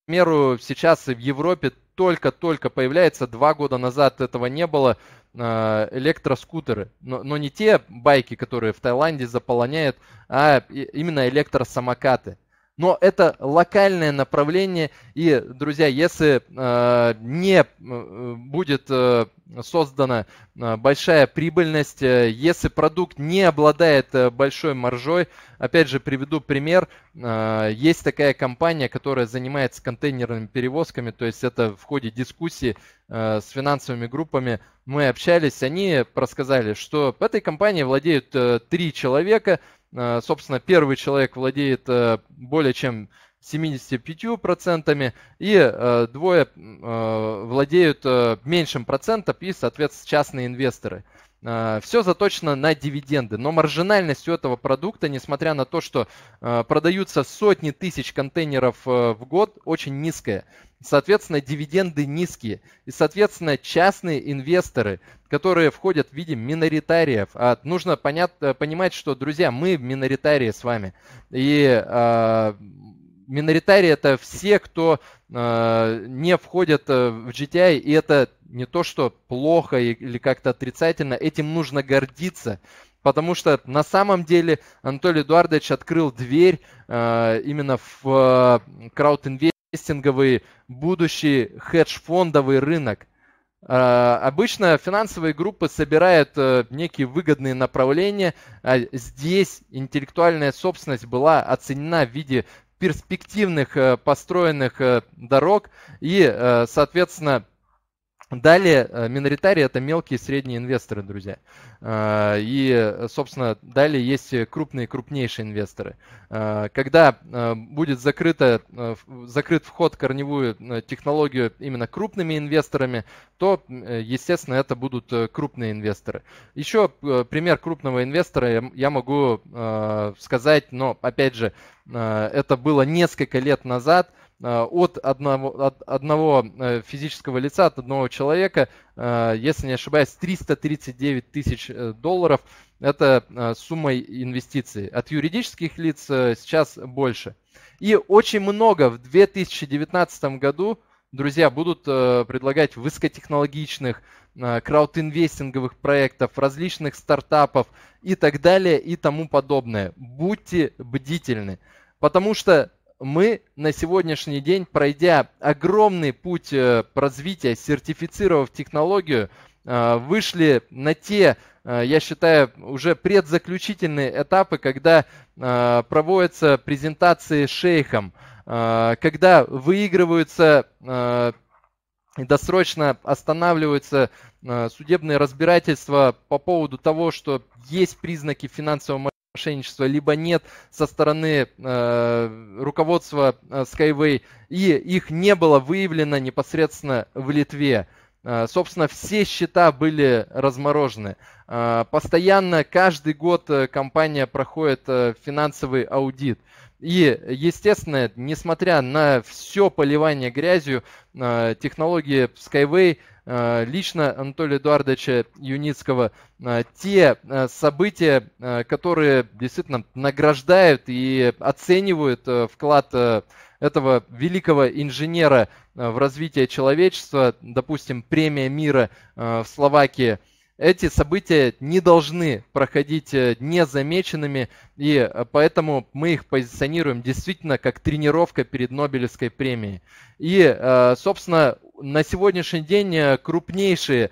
примеру, сейчас в Европе только-только появляется, два года назад этого не было, а, электроскутеры. Но, но не те байки, которые в Таиланде заполоняют, а именно электросамокаты но это локальное направление. И, друзья, если э, не э, будет э, создана э, большая прибыльность, э, если продукт не обладает большой маржой, опять же, приведу пример. Э, есть такая компания, которая занимается контейнерными перевозками, то есть это в ходе дискуссии э, с финансовыми группами мы общались, они рассказали, что этой компании владеют э, три человека – Э, собственно, первый человек владеет э, более чем 75%, и э, двое владеют меньшим процентом, и, соответственно, частные инвесторы – а, все заточено на дивиденды, но маржинальность у этого продукта, несмотря на то, что а, продаются сотни тысяч контейнеров э, в год, очень низкая. Соответственно, дивиденды низкие. И, соответственно, частные инвесторы, которые входят в виде миноритариев. А нужно понят, э, понимать, что, друзья, мы миноритарии с вами. И а, миноритарии это все, кто э, не входят э, в GTI, и это не то, что плохо или как-то отрицательно, этим нужно гордиться. Потому что на самом деле Анатолий Эдуардович открыл дверь э, именно в э, краудинвестинговый будущий хедж-фондовый рынок. Э, обычно финансовые группы собирают э, некие выгодные направления. А здесь интеллектуальная собственность была оценена в виде перспективных э, построенных э, дорог и, э, соответственно, Далее, э, миноритарии – это мелкие и средние инвесторы, друзья. Э, и, э, собственно, далее есть крупные и крупнейшие инвесторы. Когда будет закрыто, закрыт вход в корневую технологию именно крупными инвесторами, то, естественно, это будут крупные инвесторы. Еще пример крупного инвестора я могу сказать, но, опять же, это было несколько лет назад – Э, от одного, от одного э, физического лица, от одного человека, э, если не ошибаюсь, 339 тысяч долларов. Это сумма инвестиций. От юридических лиц сейчас больше. И очень много в 2019 году, друзья, будут предлагать высокотехнологичных краудинвестинговых проектов, различных стартапов и так далее и тому подобное. Будьте бдительны. Потому что мы на сегодняшний день, пройдя огромный путь э, развития, сертифицировав технологию, э, вышли на те, э, я считаю, уже предзаключительные этапы, когда проводятся презентации шейхам, когда выигрываются досрочно останавливаются судебные разбирательства по поводу того, что есть признаки финансового мошенничества, либо нет со стороны э, руководства э, Skyway, и их не было выявлено непосредственно в Литве. Э, собственно, все счета были разморожены. Э, постоянно, каждый год компания проходит финансовый аудит. И, естественно, несмотря на все поливание грязью, технологии Skyway Э, лично Анатолия Эдуардовича Юницкого э, те э, события, которые действительно награждают и оценивают вклад этого великого инженера в развитие человечества, допустим, премия мира в Словакии – эти события не должны проходить э, незамеченными, и э, поэтому мы их позиционируем действительно как тренировка перед Нобелевской премией. И, э, собственно, на сегодняшний день крупнейшие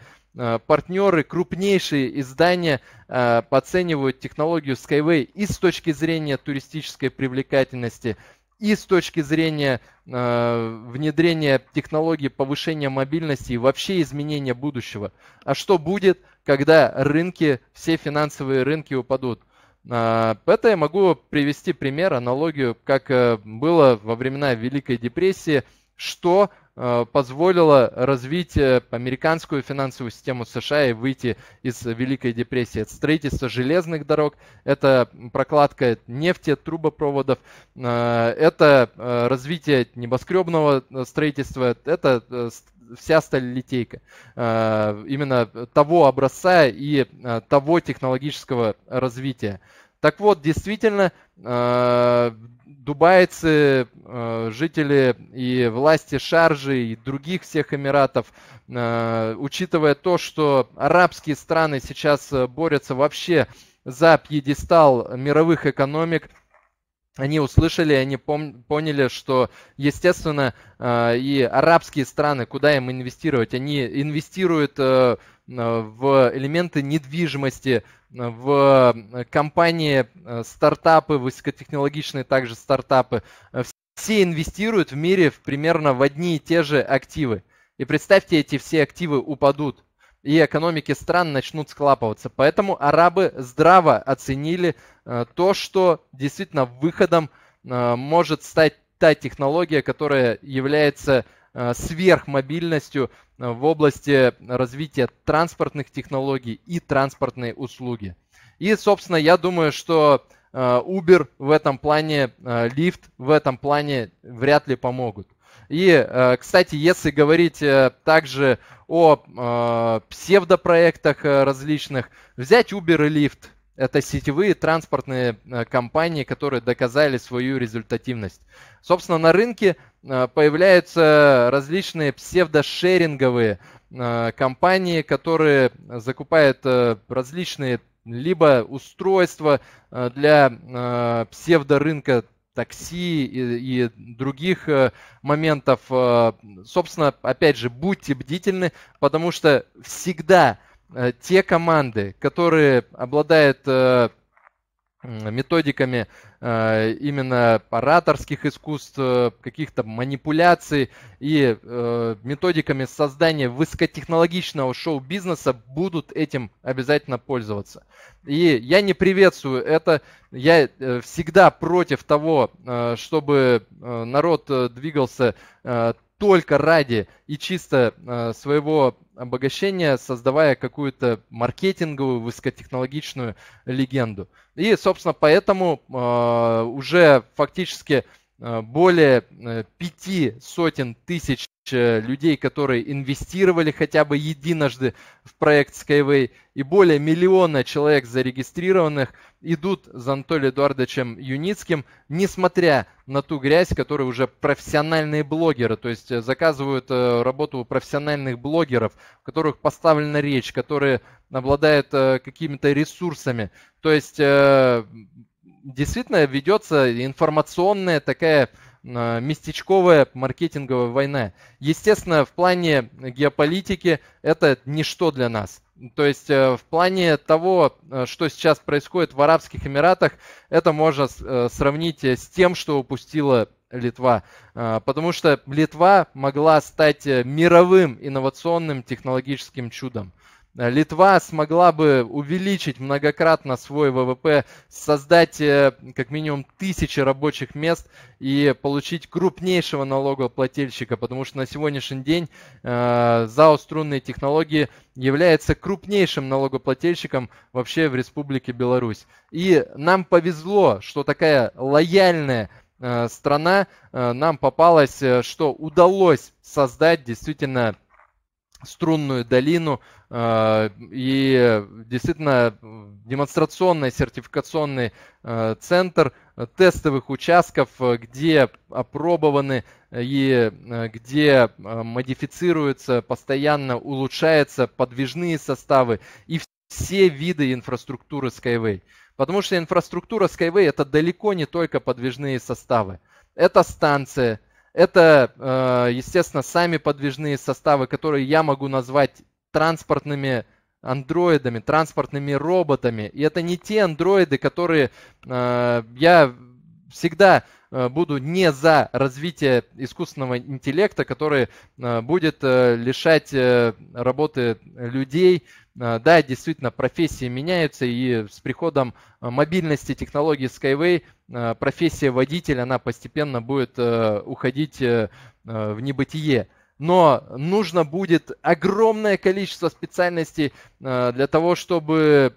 партнеры, крупнейшие издания оценивают технологию Skyway и с точки зрения туристической привлекательности, и с точки зрения э, внедрения технологий повышения мобильности и вообще изменения будущего. А что будет, когда рынки, все финансовые рынки упадут? Э, это я могу привести пример, аналогию, как э, было во времена Великой депрессии – что э, позволило развить американскую финансовую систему США и выйти из Великой депрессии. Это строительство железных дорог, это прокладка нефти, трубопроводов, э, это э, развитие небоскребного строительства, это вся сталилитейка именно того образца и того технологического развития. Так вот, действительно, э, дубайцы, э, жители и власти Шаржи и других всех Эмиратов, э, учитывая то, что арабские страны сейчас борются вообще за пьедестал мировых экономик – они услышали, они пом- поняли, что, естественно, э, и арабские страны, куда им инвестировать, они инвестируют э, э в элементы недвижимости, в э, компании, э, стартапы, высокотехнологичные также стартапы. Все инвестируют в мире в, примерно в одни и те же активы. И представьте, эти все активы упадут и экономики стран начнут склапываться. Поэтому арабы здраво оценили э, то, что действительно выходом э, может стать та технология, которая является э, сверхмобильностью в области развития транспортных технологий и транспортной услуги. И, собственно, я думаю, что Uber в этом плане, Lyft в этом плане вряд ли помогут. И, э, кстати, если говорить э, также о э, псевдопроектах различных, взять Uber и Lyft. Это сетевые транспортные компании, которые доказали свою результативность. Собственно, на рынке появляются различные псевдошеринговые компании, которые закупают различные либо устройства для псевдорынка такси и, и других э, моментов. Э, собственно, опять же, будьте бдительны, потому что всегда э, те команды, которые обладают методиками э, именно ораторских искусств, э, каких-то манипуляций и э, методиками создания высокотехнологичного шоу-бизнеса будут этим обязательно пользоваться. И я не приветствую это, я всегда против того, чтобы народ двигался только ради и чисто э, своего обогащения, создавая какую-то маркетинговую, высокотехнологичную легенду. И, собственно, поэтому э, уже фактически Э, более э, пяти сотен тысяч э, людей, которые инвестировали хотя бы единожды в проект Skyway, и более миллиона человек зарегистрированных идут за Анатолием Эдуардовичем Юницким, несмотря на ту грязь, которую уже профессиональные блогеры, то есть заказывают работу у профессиональных блогеров, у которых поставлена речь, которые обладают какими-то ресурсами. То есть действительно ведется информационная такая а, местечковая маркетинговая война. Естественно, в плане геополитики это ничто для нас. То есть э, в плане того, э, что сейчас происходит в Арабских Эмиратах, это можно э, сравнить с тем, что упустила Литва. А, потому что Литва могла стать мировым инновационным технологическим чудом. Э, Литва смогла бы увеличить многократно свой ВВП, создать э, как минимум тысячи рабочих мест и получить крупнейшего налогоплательщика, потому что на сегодняшний день э, ЗАО «Струнные технологии» является крупнейшим налогоплательщиком вообще в Республике Беларусь. И нам повезло, что такая лояльная э, страна нам попалась, что удалось создать действительно струнную долину э, и действительно демонстрационный сертификационный э, центр тестовых участков, где опробованы э, и где модифицируются, постоянно улучшаются подвижные составы и все виды инфраструктуры Skyway. Потому что инфраструктура Skyway это далеко не только подвижные составы. Это станция, это, э, естественно, сами подвижные составы, которые я могу назвать транспортными андроидами, транспортными роботами. И это не те андроиды, которые э, я всегда э, буду не за развитие искусственного интеллекта, который э, будет э, лишать работы людей. Да, действительно, профессии меняются, и с приходом мобильности технологий Skyway профессия водителя, она постепенно будет уходить в небытие но нужно будет огромное количество специальностей для того, чтобы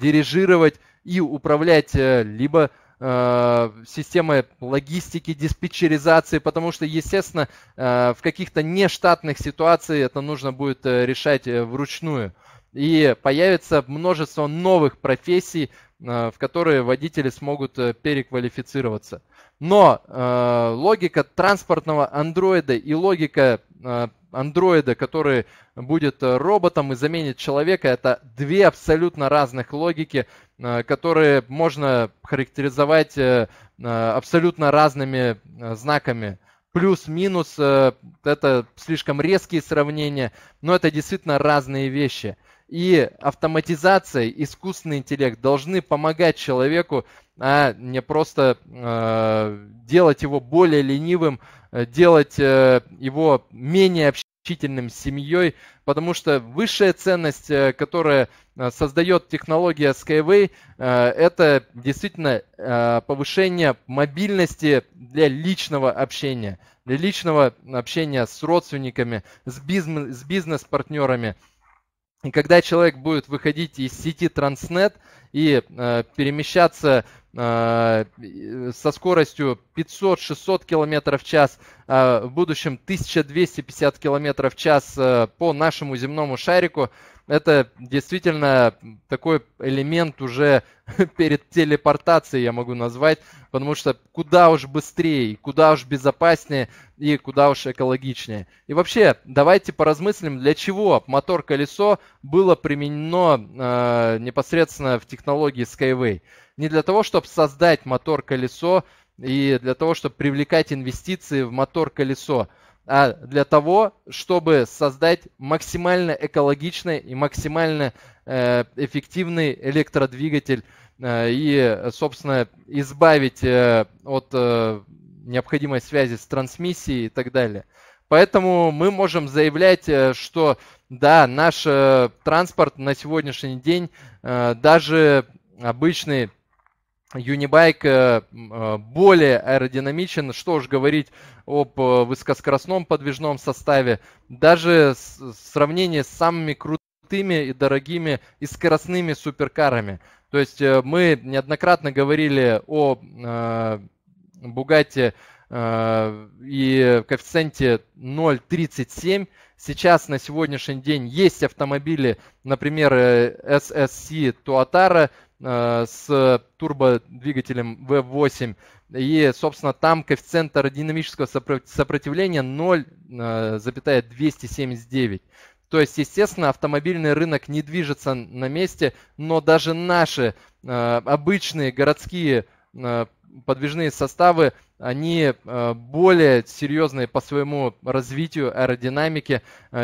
дирижировать и управлять либо Э, системы логистики, диспетчеризации, потому что, естественно, э, в каких-то нештатных ситуациях это нужно будет э, решать вручную. И появится множество новых профессий, в которые водители смогут переквалифицироваться. Но логика транспортного андроида и логика андроида, который будет э, роботом и заменит человека, это две абсолютно разных логики, э, которые можно характеризовать э, абсолютно разными знаками. Плюс-минус, это слишком резкие сравнения, но это действительно разные вещи. И автоматизация, искусственный интеллект должны помогать человеку, а не просто э, делать его более ленивым, Э, делать э, его менее общительным с семьей, потому что высшая ценность, э, которая создает технология Skyway, это действительно повышение мобильности для личного общения, для личного общения с родственниками, с бизнес-партнерами. Бизнес и когда человек будет выходить из сети Транснет и э, перемещаться э, со скоростью 500-600 км в час, э, в будущем 1250 км в час э, по нашему земному шарику, это действительно такой элемент уже перед телепортацией, я могу назвать, потому что куда уж быстрее, куда уж безопаснее и куда уж экологичнее. И вообще, давайте поразмыслим, для чего мотор-колесо было применено э, непосредственно в технологии Skyway. Не для того, чтобы создать мотор-колесо и для того, чтобы привлекать инвестиции в мотор-колесо, а для того, чтобы создать максимально экологичный и максимально э, эффективный электродвигатель э, и, собственно, избавить э, от э, необходимой связи с трансмиссией и так далее. Поэтому мы можем заявлять, что да, наш транспорт на сегодняшний день даже обычный Юнибайк э, э, более аэродинамичен, что уж говорить об э, высокоскоростном подвижном составе. Даже в сравнении с самыми крутыми и дорогими и скоростными суперкарами. То есть мы неоднократно говорили о Бугате и коэффициенте 0.37. Сейчас на сегодняшний день есть автомобили, например, SSC Туатара, Э, с турбодвигателем V8. И, собственно, там коэффициент аэродинамического сопротивления 0,279. Э, То есть, естественно, автомобильный рынок не движется на месте, но даже наши э, обычные городские подвижные составы, они более серьезные по своему развитию аэродинамики,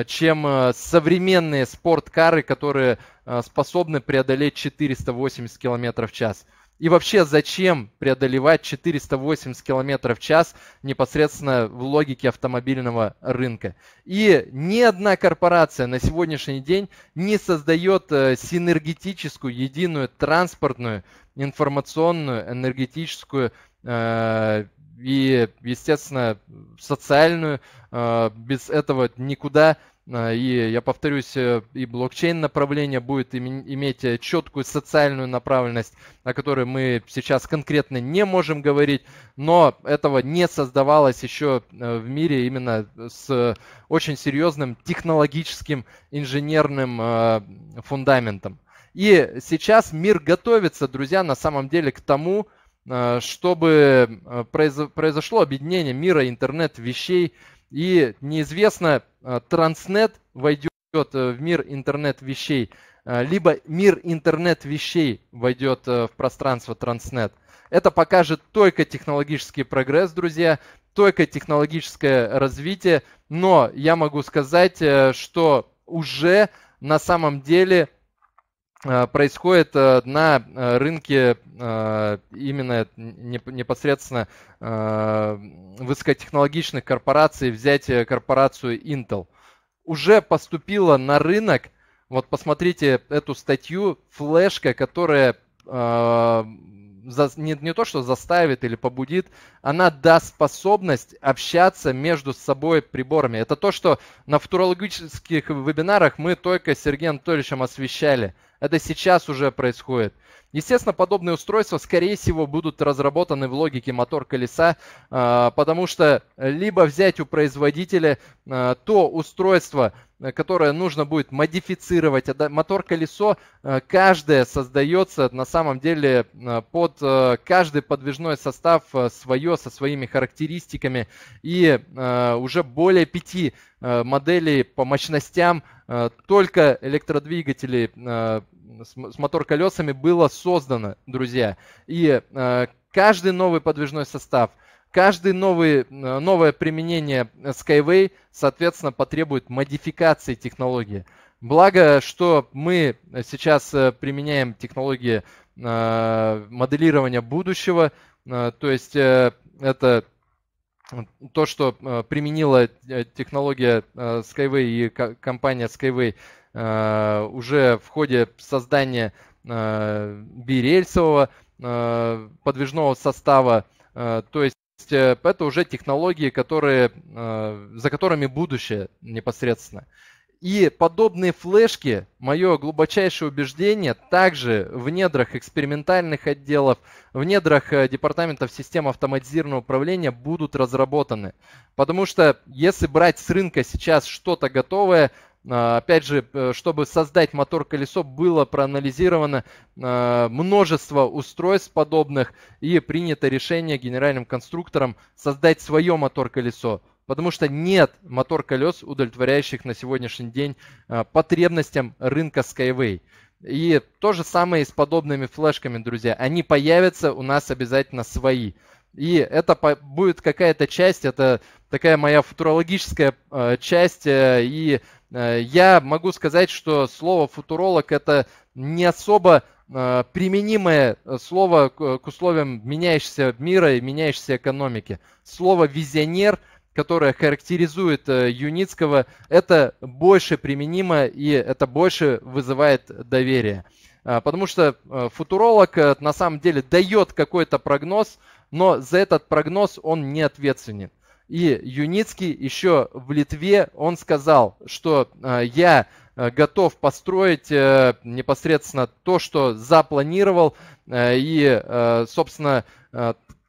чем современные спорткары, которые Э, способны преодолеть 480 км в час. И вообще, зачем преодолевать 480 км в час непосредственно в логике автомобильного рынка? И ни одна корпорация на сегодняшний день не создает э, синергетическую, единую транспортную, информационную, энергетическую э, и, естественно, социальную. Э, без этого никуда а, и я повторюсь, э, и блокчейн направление будет иметь э, четкую социальную направленность, о которой мы сейчас конкретно не можем говорить, но этого не создавалось еще э, в мире именно с очень серьезным технологическим инженерным а, фундаментом. И сейчас мир готовится, друзья, на самом деле к тому, а, чтобы произошло объединение мира интернет вещей, и неизвестно, э, Транснет войдет э, в мир интернет вещей, э, либо мир интернет вещей войдет в пространство Транснет. Это покажет только технологический прогресс, друзья, только технологическое развитие, но я могу сказать, что уже на самом деле Э, происходит э, на э, рынке именно непосредственно высокотехнологичных корпораций, взять корпорацию Intel. Уже поступила на рынок, вот посмотрите эту статью, флешка, которая не, не то что заставит или побудит, она даст способность общаться между собой приборами. Это то, что на футурологических вебинарах мы только с Сергеем Анатольевичем освещали – это сейчас уже происходит. Естественно, подобные устройства, скорее всего, будут разработаны в логике мотор колеса, а, потому что либо взять у производителя а, то устройство, Э, которое нужно будет модифицировать. А мотор-колесо э, каждое создается на самом деле э, под каждый подвижной состав свое, со своими характеристиками. И уже более пяти моделей по мощностям только электродвигателей с мотор-колесами было создано, друзья. И каждый новый подвижной состав – Каждое новое, э, новое применение Skyway, соответственно, потребует модификации технологии. Благо, что мы сейчас э, применяем технологии э, моделирования будущего, то есть это то, что применила технология Skyway и компания Skyway уже в ходе создания бирельсового подвижного состава, то есть Э, это уже технологии, которые, э, за которыми будущее непосредственно. И подобные флешки, мое глубочайшее убеждение, также в недрах экспериментальных отделов, в недрах э, департаментов систем автоматизированного управления будут разработаны. Потому что если брать с рынка сейчас что-то готовое, а, опять же, э, чтобы создать мотор-колесо, было проанализировано а, множество устройств подобных и принято решение генеральным конструктором создать свое мотор-колесо. Потому что нет мотор-колес, удовлетворяющих на сегодняшний день а, потребностям рынка Skyway. И то же самое и с подобными флешками, друзья. Они появятся у нас обязательно свои. И это будет какая-то часть, это такая моя футурологическая часть э, и Э, я могу сказать, что слово футуролог это не особо э, применимое э, слово к условиям меняющегося мира и меняющейся экономики. Слово визионер, которое характеризует Юницкого, это больше применимо и это больше вызывает доверие. Потому что футуролог на самом деле дает какой-то прогноз, но за этот прогноз он не ответственен. И Юницкий еще в Литве, он сказал, что э, я э, готов построить э, непосредственно то, что запланировал. И, собственно,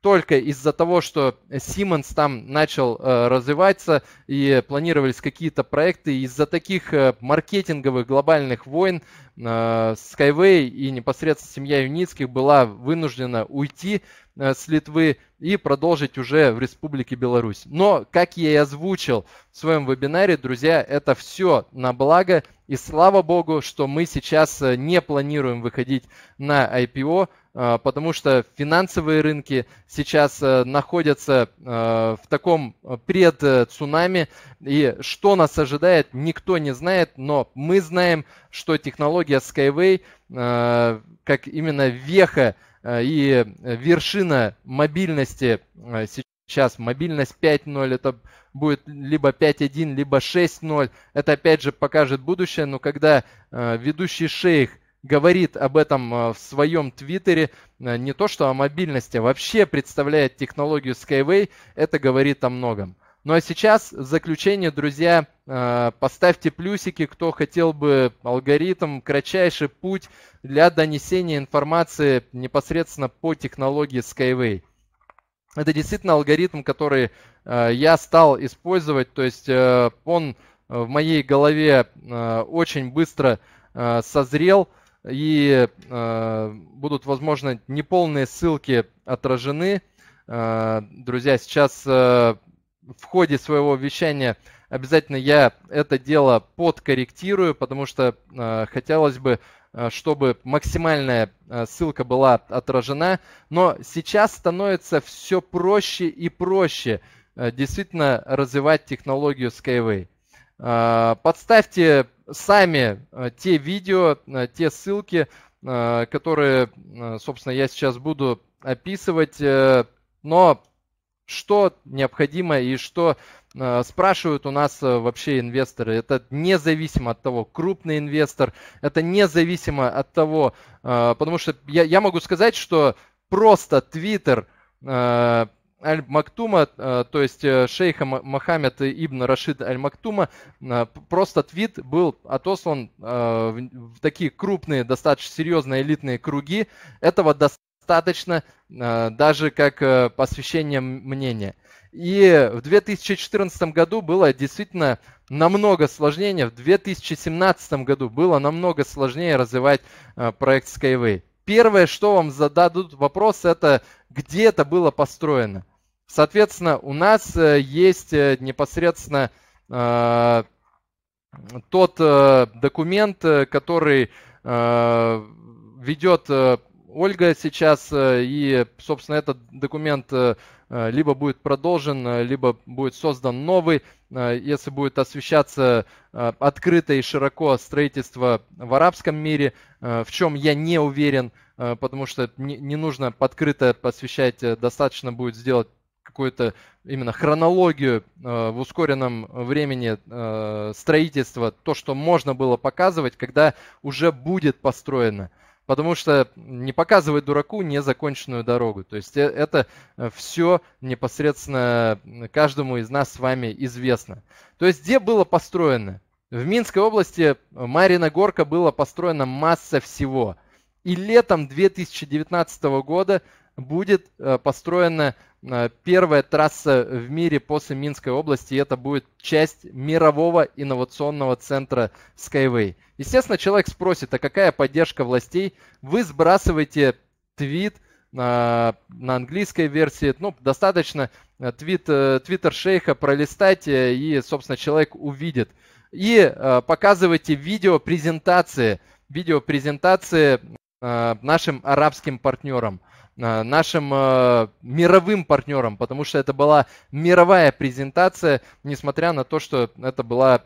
только из-за того, что Siemens там начал развиваться и планировались какие-то проекты, из-за таких маркетинговых глобальных войн Skyway и непосредственно семья Юницких была вынуждена уйти Э, с Литвы и продолжить уже в Республике Беларусь. Но, как я и озвучил в своем вебинаре, друзья, это все на благо. И слава богу, что мы сейчас э, не планируем выходить на IPO, э, потому что финансовые рынки сейчас находятся в таком предцунами, и что нас ожидает, никто не знает, но мы знаем, что технология Skyway, как именно веха Э, и э, вершина мобильности э, сейчас, мобильность 5.0, это будет либо 5.1, либо 6.0, это опять же покажет будущее, но когда ведущий шейх говорит об этом в своем твиттере, не то что о мобильности, а вообще представляет технологию Skyway, это говорит о многом. Ну а сейчас в заключение, друзья, э, поставьте плюсики, кто хотел бы алгоритм, кратчайший путь для донесения информации непосредственно по технологии Skyway. Это действительно алгоритм, который э, я стал использовать, то есть э, он в моей голове очень быстро созрел, и будут, возможно, неполные ссылки отражены. Друзья, сейчас в ходе своего вещания обязательно я это дело подкорректирую, потому что э, хотелось бы, э, чтобы максимальная э, ссылка была отражена. Но сейчас становится все проще и проще э, действительно развивать технологию Skyway. Э, подставьте сами э, те видео, те ссылки, которые, собственно, я сейчас буду описывать, но что необходимо и что э, спрашивают у нас э, вообще инвесторы. Это независимо от того, крупный инвестор, это независимо от того, э, потому что я, я могу сказать, что просто Твиттер Аль-Мактума, то есть шейха Мохаммед Ибн Рашид Аль-Мактума, просто твит был отослан в такие крупные, достаточно серьезные элитные круги. Этого достаточно достаточно э, даже как э, посвящение мнения. И в 2014 году было действительно намного сложнее, в 2017 году было намного сложнее развивать э, проект Skyway. Первое, что вам зададут вопрос, это где это было построено. Соответственно, у нас есть непосредственно тот документ, который ведет Ольга сейчас, э, и, собственно, этот документ э, э, либо будет продолжен, либо будет создан новый, если будет освещаться открыто и широко строительство в арабском мире, в чем я не уверен, потому что не нужно открыто посвящать, достаточно будет сделать какую-то именно хронологию э, в ускоренном времени э, строительства, то, что можно было показывать, когда уже будет построено потому что не показывает дураку незаконченную дорогу. То есть э, это э, все непосредственно каждому из нас с вами известно. То есть где было построено? В Минской области э, Марина Горка было построено масса всего. И летом 2019 года будет э, построена э, первая трасса в мире после Минской области, и это будет часть мирового инновационного центра Skyway. Естественно, человек спросит, а какая поддержка властей? Вы сбрасываете твит на, э, на английской версии, ну, достаточно твит, твиттер шейха пролистать, и, собственно, человек увидит. И показывайте видео презентации, видео презентации нашим арабским партнерам. Э, нашим э, мировым партнерам, потому что это была мировая презентация, несмотря на то, что это была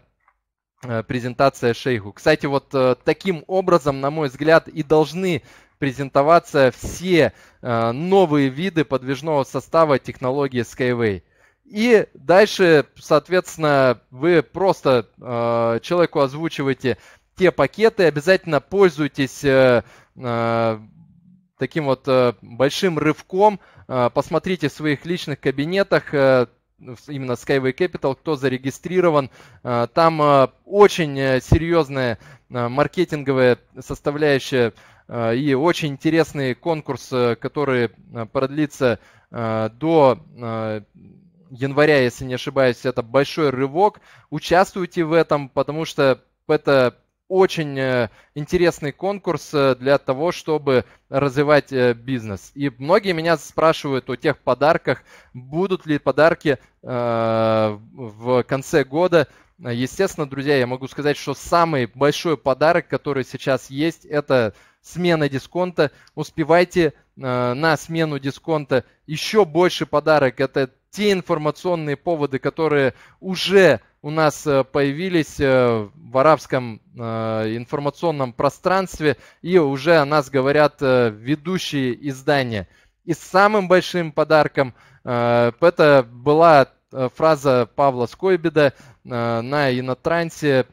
э, презентация Шейху. Кстати, вот таким образом, на мой взгляд, и должны презентоваться все новые виды подвижного состава технологии Skyway. И дальше, соответственно, вы просто э, человеку озвучиваете те пакеты, обязательно пользуйтесь э, таким вот э, большим рывком. Э, посмотрите в своих личных кабинетах, э, именно Skyway Capital, кто зарегистрирован. Там очень серьезная маркетинговая составляющая и очень интересный конкурс, который продлится до января, если не ошибаюсь, это большой рывок. Участвуйте в этом, потому что это очень э, интересный конкурс э, для того, чтобы развивать э, бизнес. И многие меня спрашивают о тех подарках, будут ли подарки в конце года. Естественно, друзья, я могу сказать, что самый большой подарок, который сейчас есть, это смена дисконта. Успевайте на смену дисконта. Еще больше подарок – это те информационные поводы, которые уже у нас э, появились э, в арабском э, информационном пространстве, и уже о нас говорят ведущие издания. И самым большим подарком это была фраза Павла Скойбеда на инотрансе.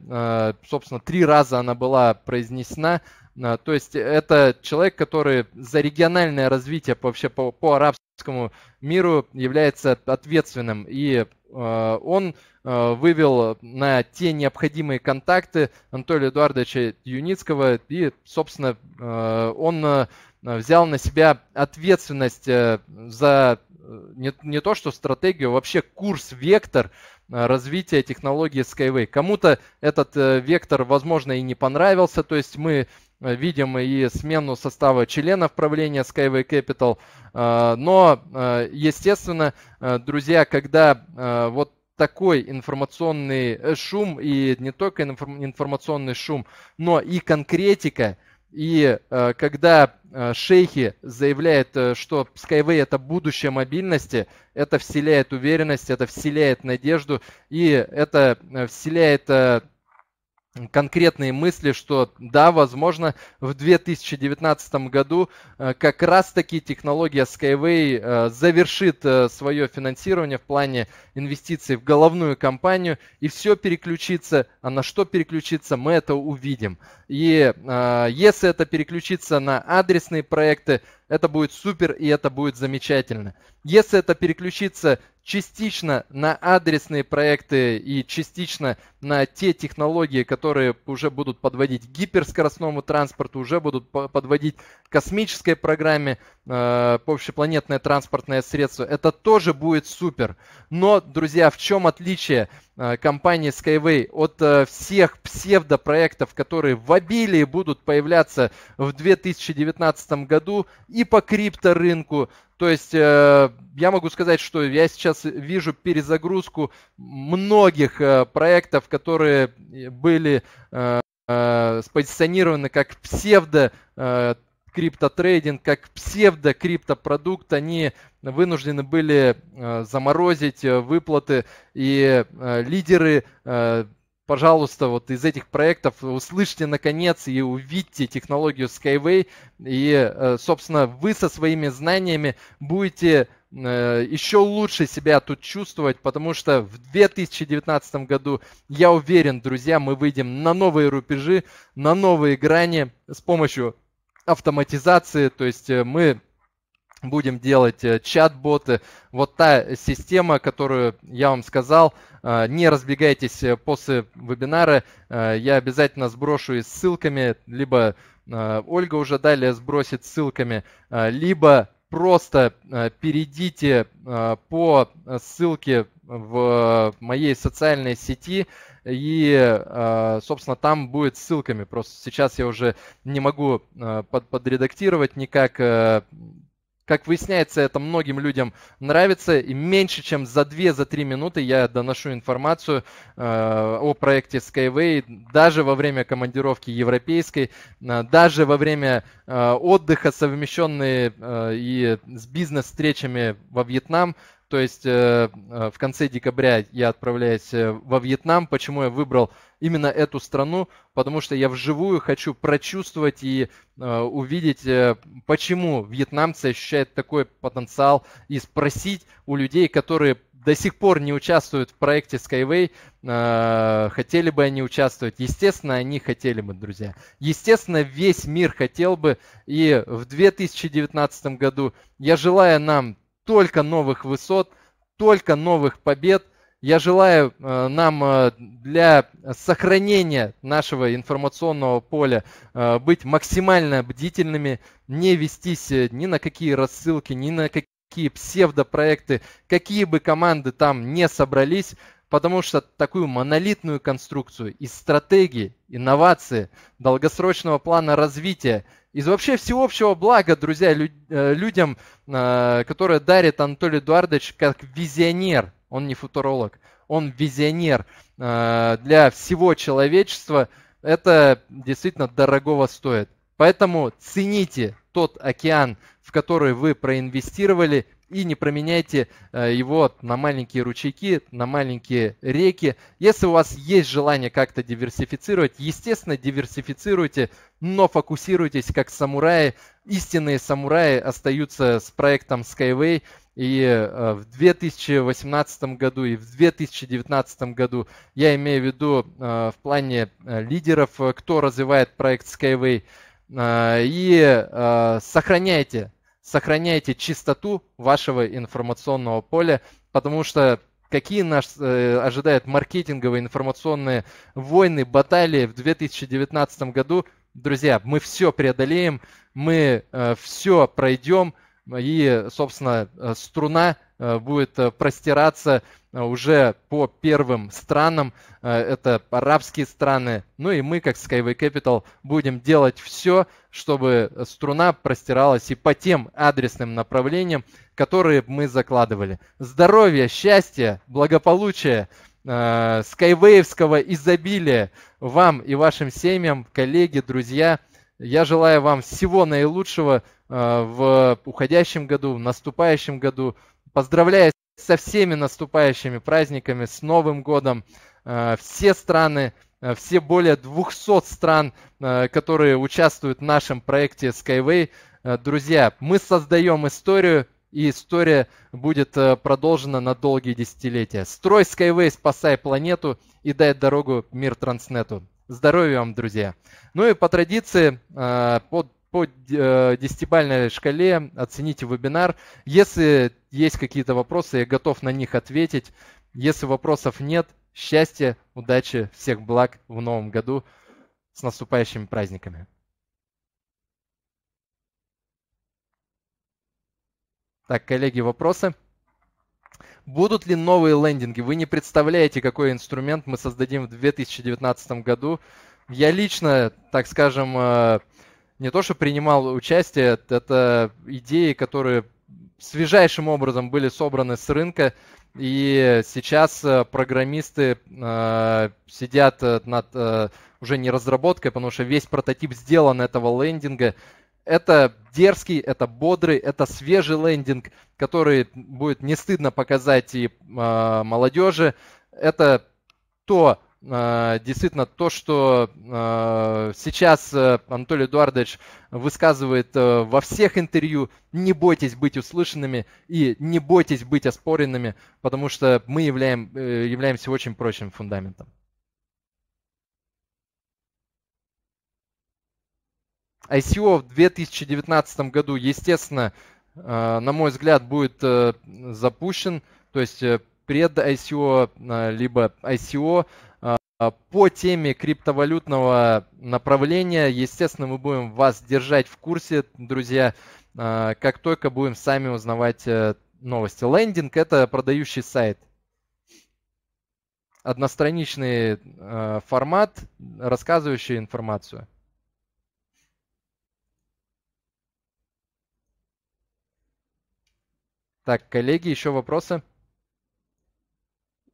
Собственно, три раза она была произнесена. То есть это человек, который за региональное развитие вообще по, по арабскому миру является ответственным. И он Э, вывел на те необходимые контакты Анатолия Эдуардовича Юницкого, и, собственно, э, он э, взял на себя ответственность за не, не то что стратегию, а вообще курс, вектор развития технологии Skyway. Кому-то этот вектор, возможно, и не понравился, то есть мы видим и смену состава членов правления Skyway Capital, но, естественно, друзья, когда вот такой информационный э, шум, и не только информационный шум, но и конкретика, и э, когда э, шейхи заявляют, э, что Skyway это будущее мобильности, это вселяет уверенность, это вселяет надежду, и это э, вселяет э, конкретные мысли, что да, возможно, в 2019 году э, как раз-таки технология Skyway э, завершит э, свое финансирование в плане инвестиций в головную компанию, и все переключится, а на что переключится, мы это увидим. И если это переключится на адресные проекты, это будет супер и это будет замечательно. Если это переключится частично на адресные проекты и частично на те технологии, которые уже будут подводить гиперскоростному транспорту, уже будут подводить к космической программе э, общепланетное транспортное средство. Это тоже будет супер. Но, друзья, в чем отличие э, компании Skyway от э, всех псевдопроектов, которые в обилии будут появляться в 2019 году и и по крипторынку. То есть э, я могу сказать, что я сейчас вижу перезагрузку многих э, проектов, которые были э, э, спозиционированы как псевдо э, криптотрейдинг, как псевдо-криптопродукт, они вынуждены были заморозить выплаты, и лидеры пожалуйста, вот из этих проектов услышьте наконец и увидьте технологию Skyway. И, э, собственно, вы со своими знаниями будете э, еще лучше себя тут чувствовать, потому что в 2019 году, я уверен, друзья, мы выйдем на новые рубежи, на новые грани с помощью автоматизации, то есть э, мы будем делать э, чат-боты. Вот та система, которую я вам сказал, э, не разбегайтесь э, после вебинара. Я обязательно сброшу и ссылками, либо Ольга уже далее сбросит ссылками, либо просто перейдите по ссылке в моей социальной сети, и, собственно, там будет ссылками. Просто сейчас я уже не могу подредактировать никак как выясняется, это многим людям нравится. И меньше чем за 2-3 минуты я доношу информацию э, о проекте Skyway даже во время командировки европейской, э, даже во время э, отдыха, совмещенные э, и с бизнес-встречами во Вьетнам. То есть э, э, в конце декабря я отправляюсь э, во Вьетнам. Почему я выбрал именно эту страну? Потому что я вживую хочу прочувствовать и увидеть, почему вьетнамцы ощущают такой потенциал, и спросить у людей, которые до сих пор не участвуют в проекте Skyway, э, хотели бы они участвовать? Естественно, они хотели бы, друзья. Естественно, весь мир хотел бы. И в 2019 году я желаю нам только новых высот, только новых побед. Я желаю э, нам э, для сохранения нашего информационного поля э, быть максимально бдительными, не вестись ни на какие рассылки, ни на какие псевдопроекты, какие бы команды там не собрались, потому что такую монолитную конструкцию из стратегии, инновации, долгосрочного плана развития, из вообще всеобщего блага, друзья, люд, э, людям, э, которые дарит Анатолий Эдуардович как визионер, он не футуролог, он визионер э, для всего человечества, это действительно дорогого стоит. Поэтому цените тот океан, в который вы проинвестировали, и не променяйте э, его на маленькие ручейки, на маленькие реки. Если у вас есть желание как-то диверсифицировать, естественно, диверсифицируйте, но фокусируйтесь как самураи. Истинные самураи остаются с проектом Skyway. И э, в 2018 году, и в 2019 году, я имею в виду э, в плане лидеров, кто развивает проект Skyway, и сохраняйте сохраняйте чистоту вашего информационного поля, потому что какие нас э, ожидают маркетинговые информационные войны, баталии в 2019 году, друзья, мы все преодолеем, мы э, все пройдем, ну и, собственно, э, струна э, будет э, простираться уже по первым странам, это арабские страны. Ну и мы, как Skyway Capital, будем делать все, чтобы струна простиралась и по тем адресным направлениям, которые мы закладывали. Здоровье, счастье, благополучие, скайвеевского изобилия вам и вашим семьям, коллеги, друзья – я желаю вам всего наилучшего э, в уходящем году, в наступающем году. Поздравляю со всеми наступающими праздниками, с Новым годом. Э, все страны, э, все более 200 стран, которые участвуют в нашем проекте Skyway. Друзья, мы создаем историю, и история будет продолжена на долгие десятилетия. Строй Skyway, спасай планету и дай дорогу мир Транснету. Здоровья вам, друзья. Ну и по традиции, э, под по э, десятибальной шкале оцените вебинар. Если есть какие-то вопросы, я готов на них ответить. Если вопросов нет, счастья, удачи, всех благ в новом году. С наступающими праздниками. Так, коллеги, вопросы? Будут ли новые лендинги? Вы не представляете, какой инструмент мы создадим в 2019 году. Я лично, так скажем, э, не то что принимал участие, это идеи, которые свежайшим образом были собраны с рынка. И сейчас э, программисты э, сидят над уже не разработкой, потому что весь прототип сделан этого лендинга. Это дерзкий, это бодрый, это свежий лендинг, который будет не стыдно показать и э, молодежи. Это то, э, действительно, то, что э, сейчас э, Анатолий Эдуардович высказывает э, во всех интервью. Не бойтесь быть услышанными и не бойтесь быть оспоренными, потому что мы являем, э, являемся очень прочным фундаментом. ICO в 2019 году, естественно, э, на мой взгляд, будет э, запущен, то есть э, пред-ICO, либо ICO. По теме криптовалютного направления, естественно, мы будем вас держать в курсе, друзья, как только будем сами узнавать новости. Лендинг – это продающий сайт. Одностраничный формат, рассказывающий информацию. Так, коллеги, еще вопросы?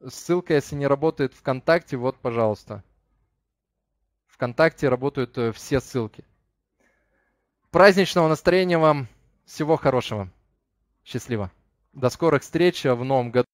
Ссылка, если не работает ВКонтакте, вот, пожалуйста. ВКонтакте работают э, все ссылки. Праздничного настроения вам. Всего хорошего. Счастливо. До скорых встреч в новом году.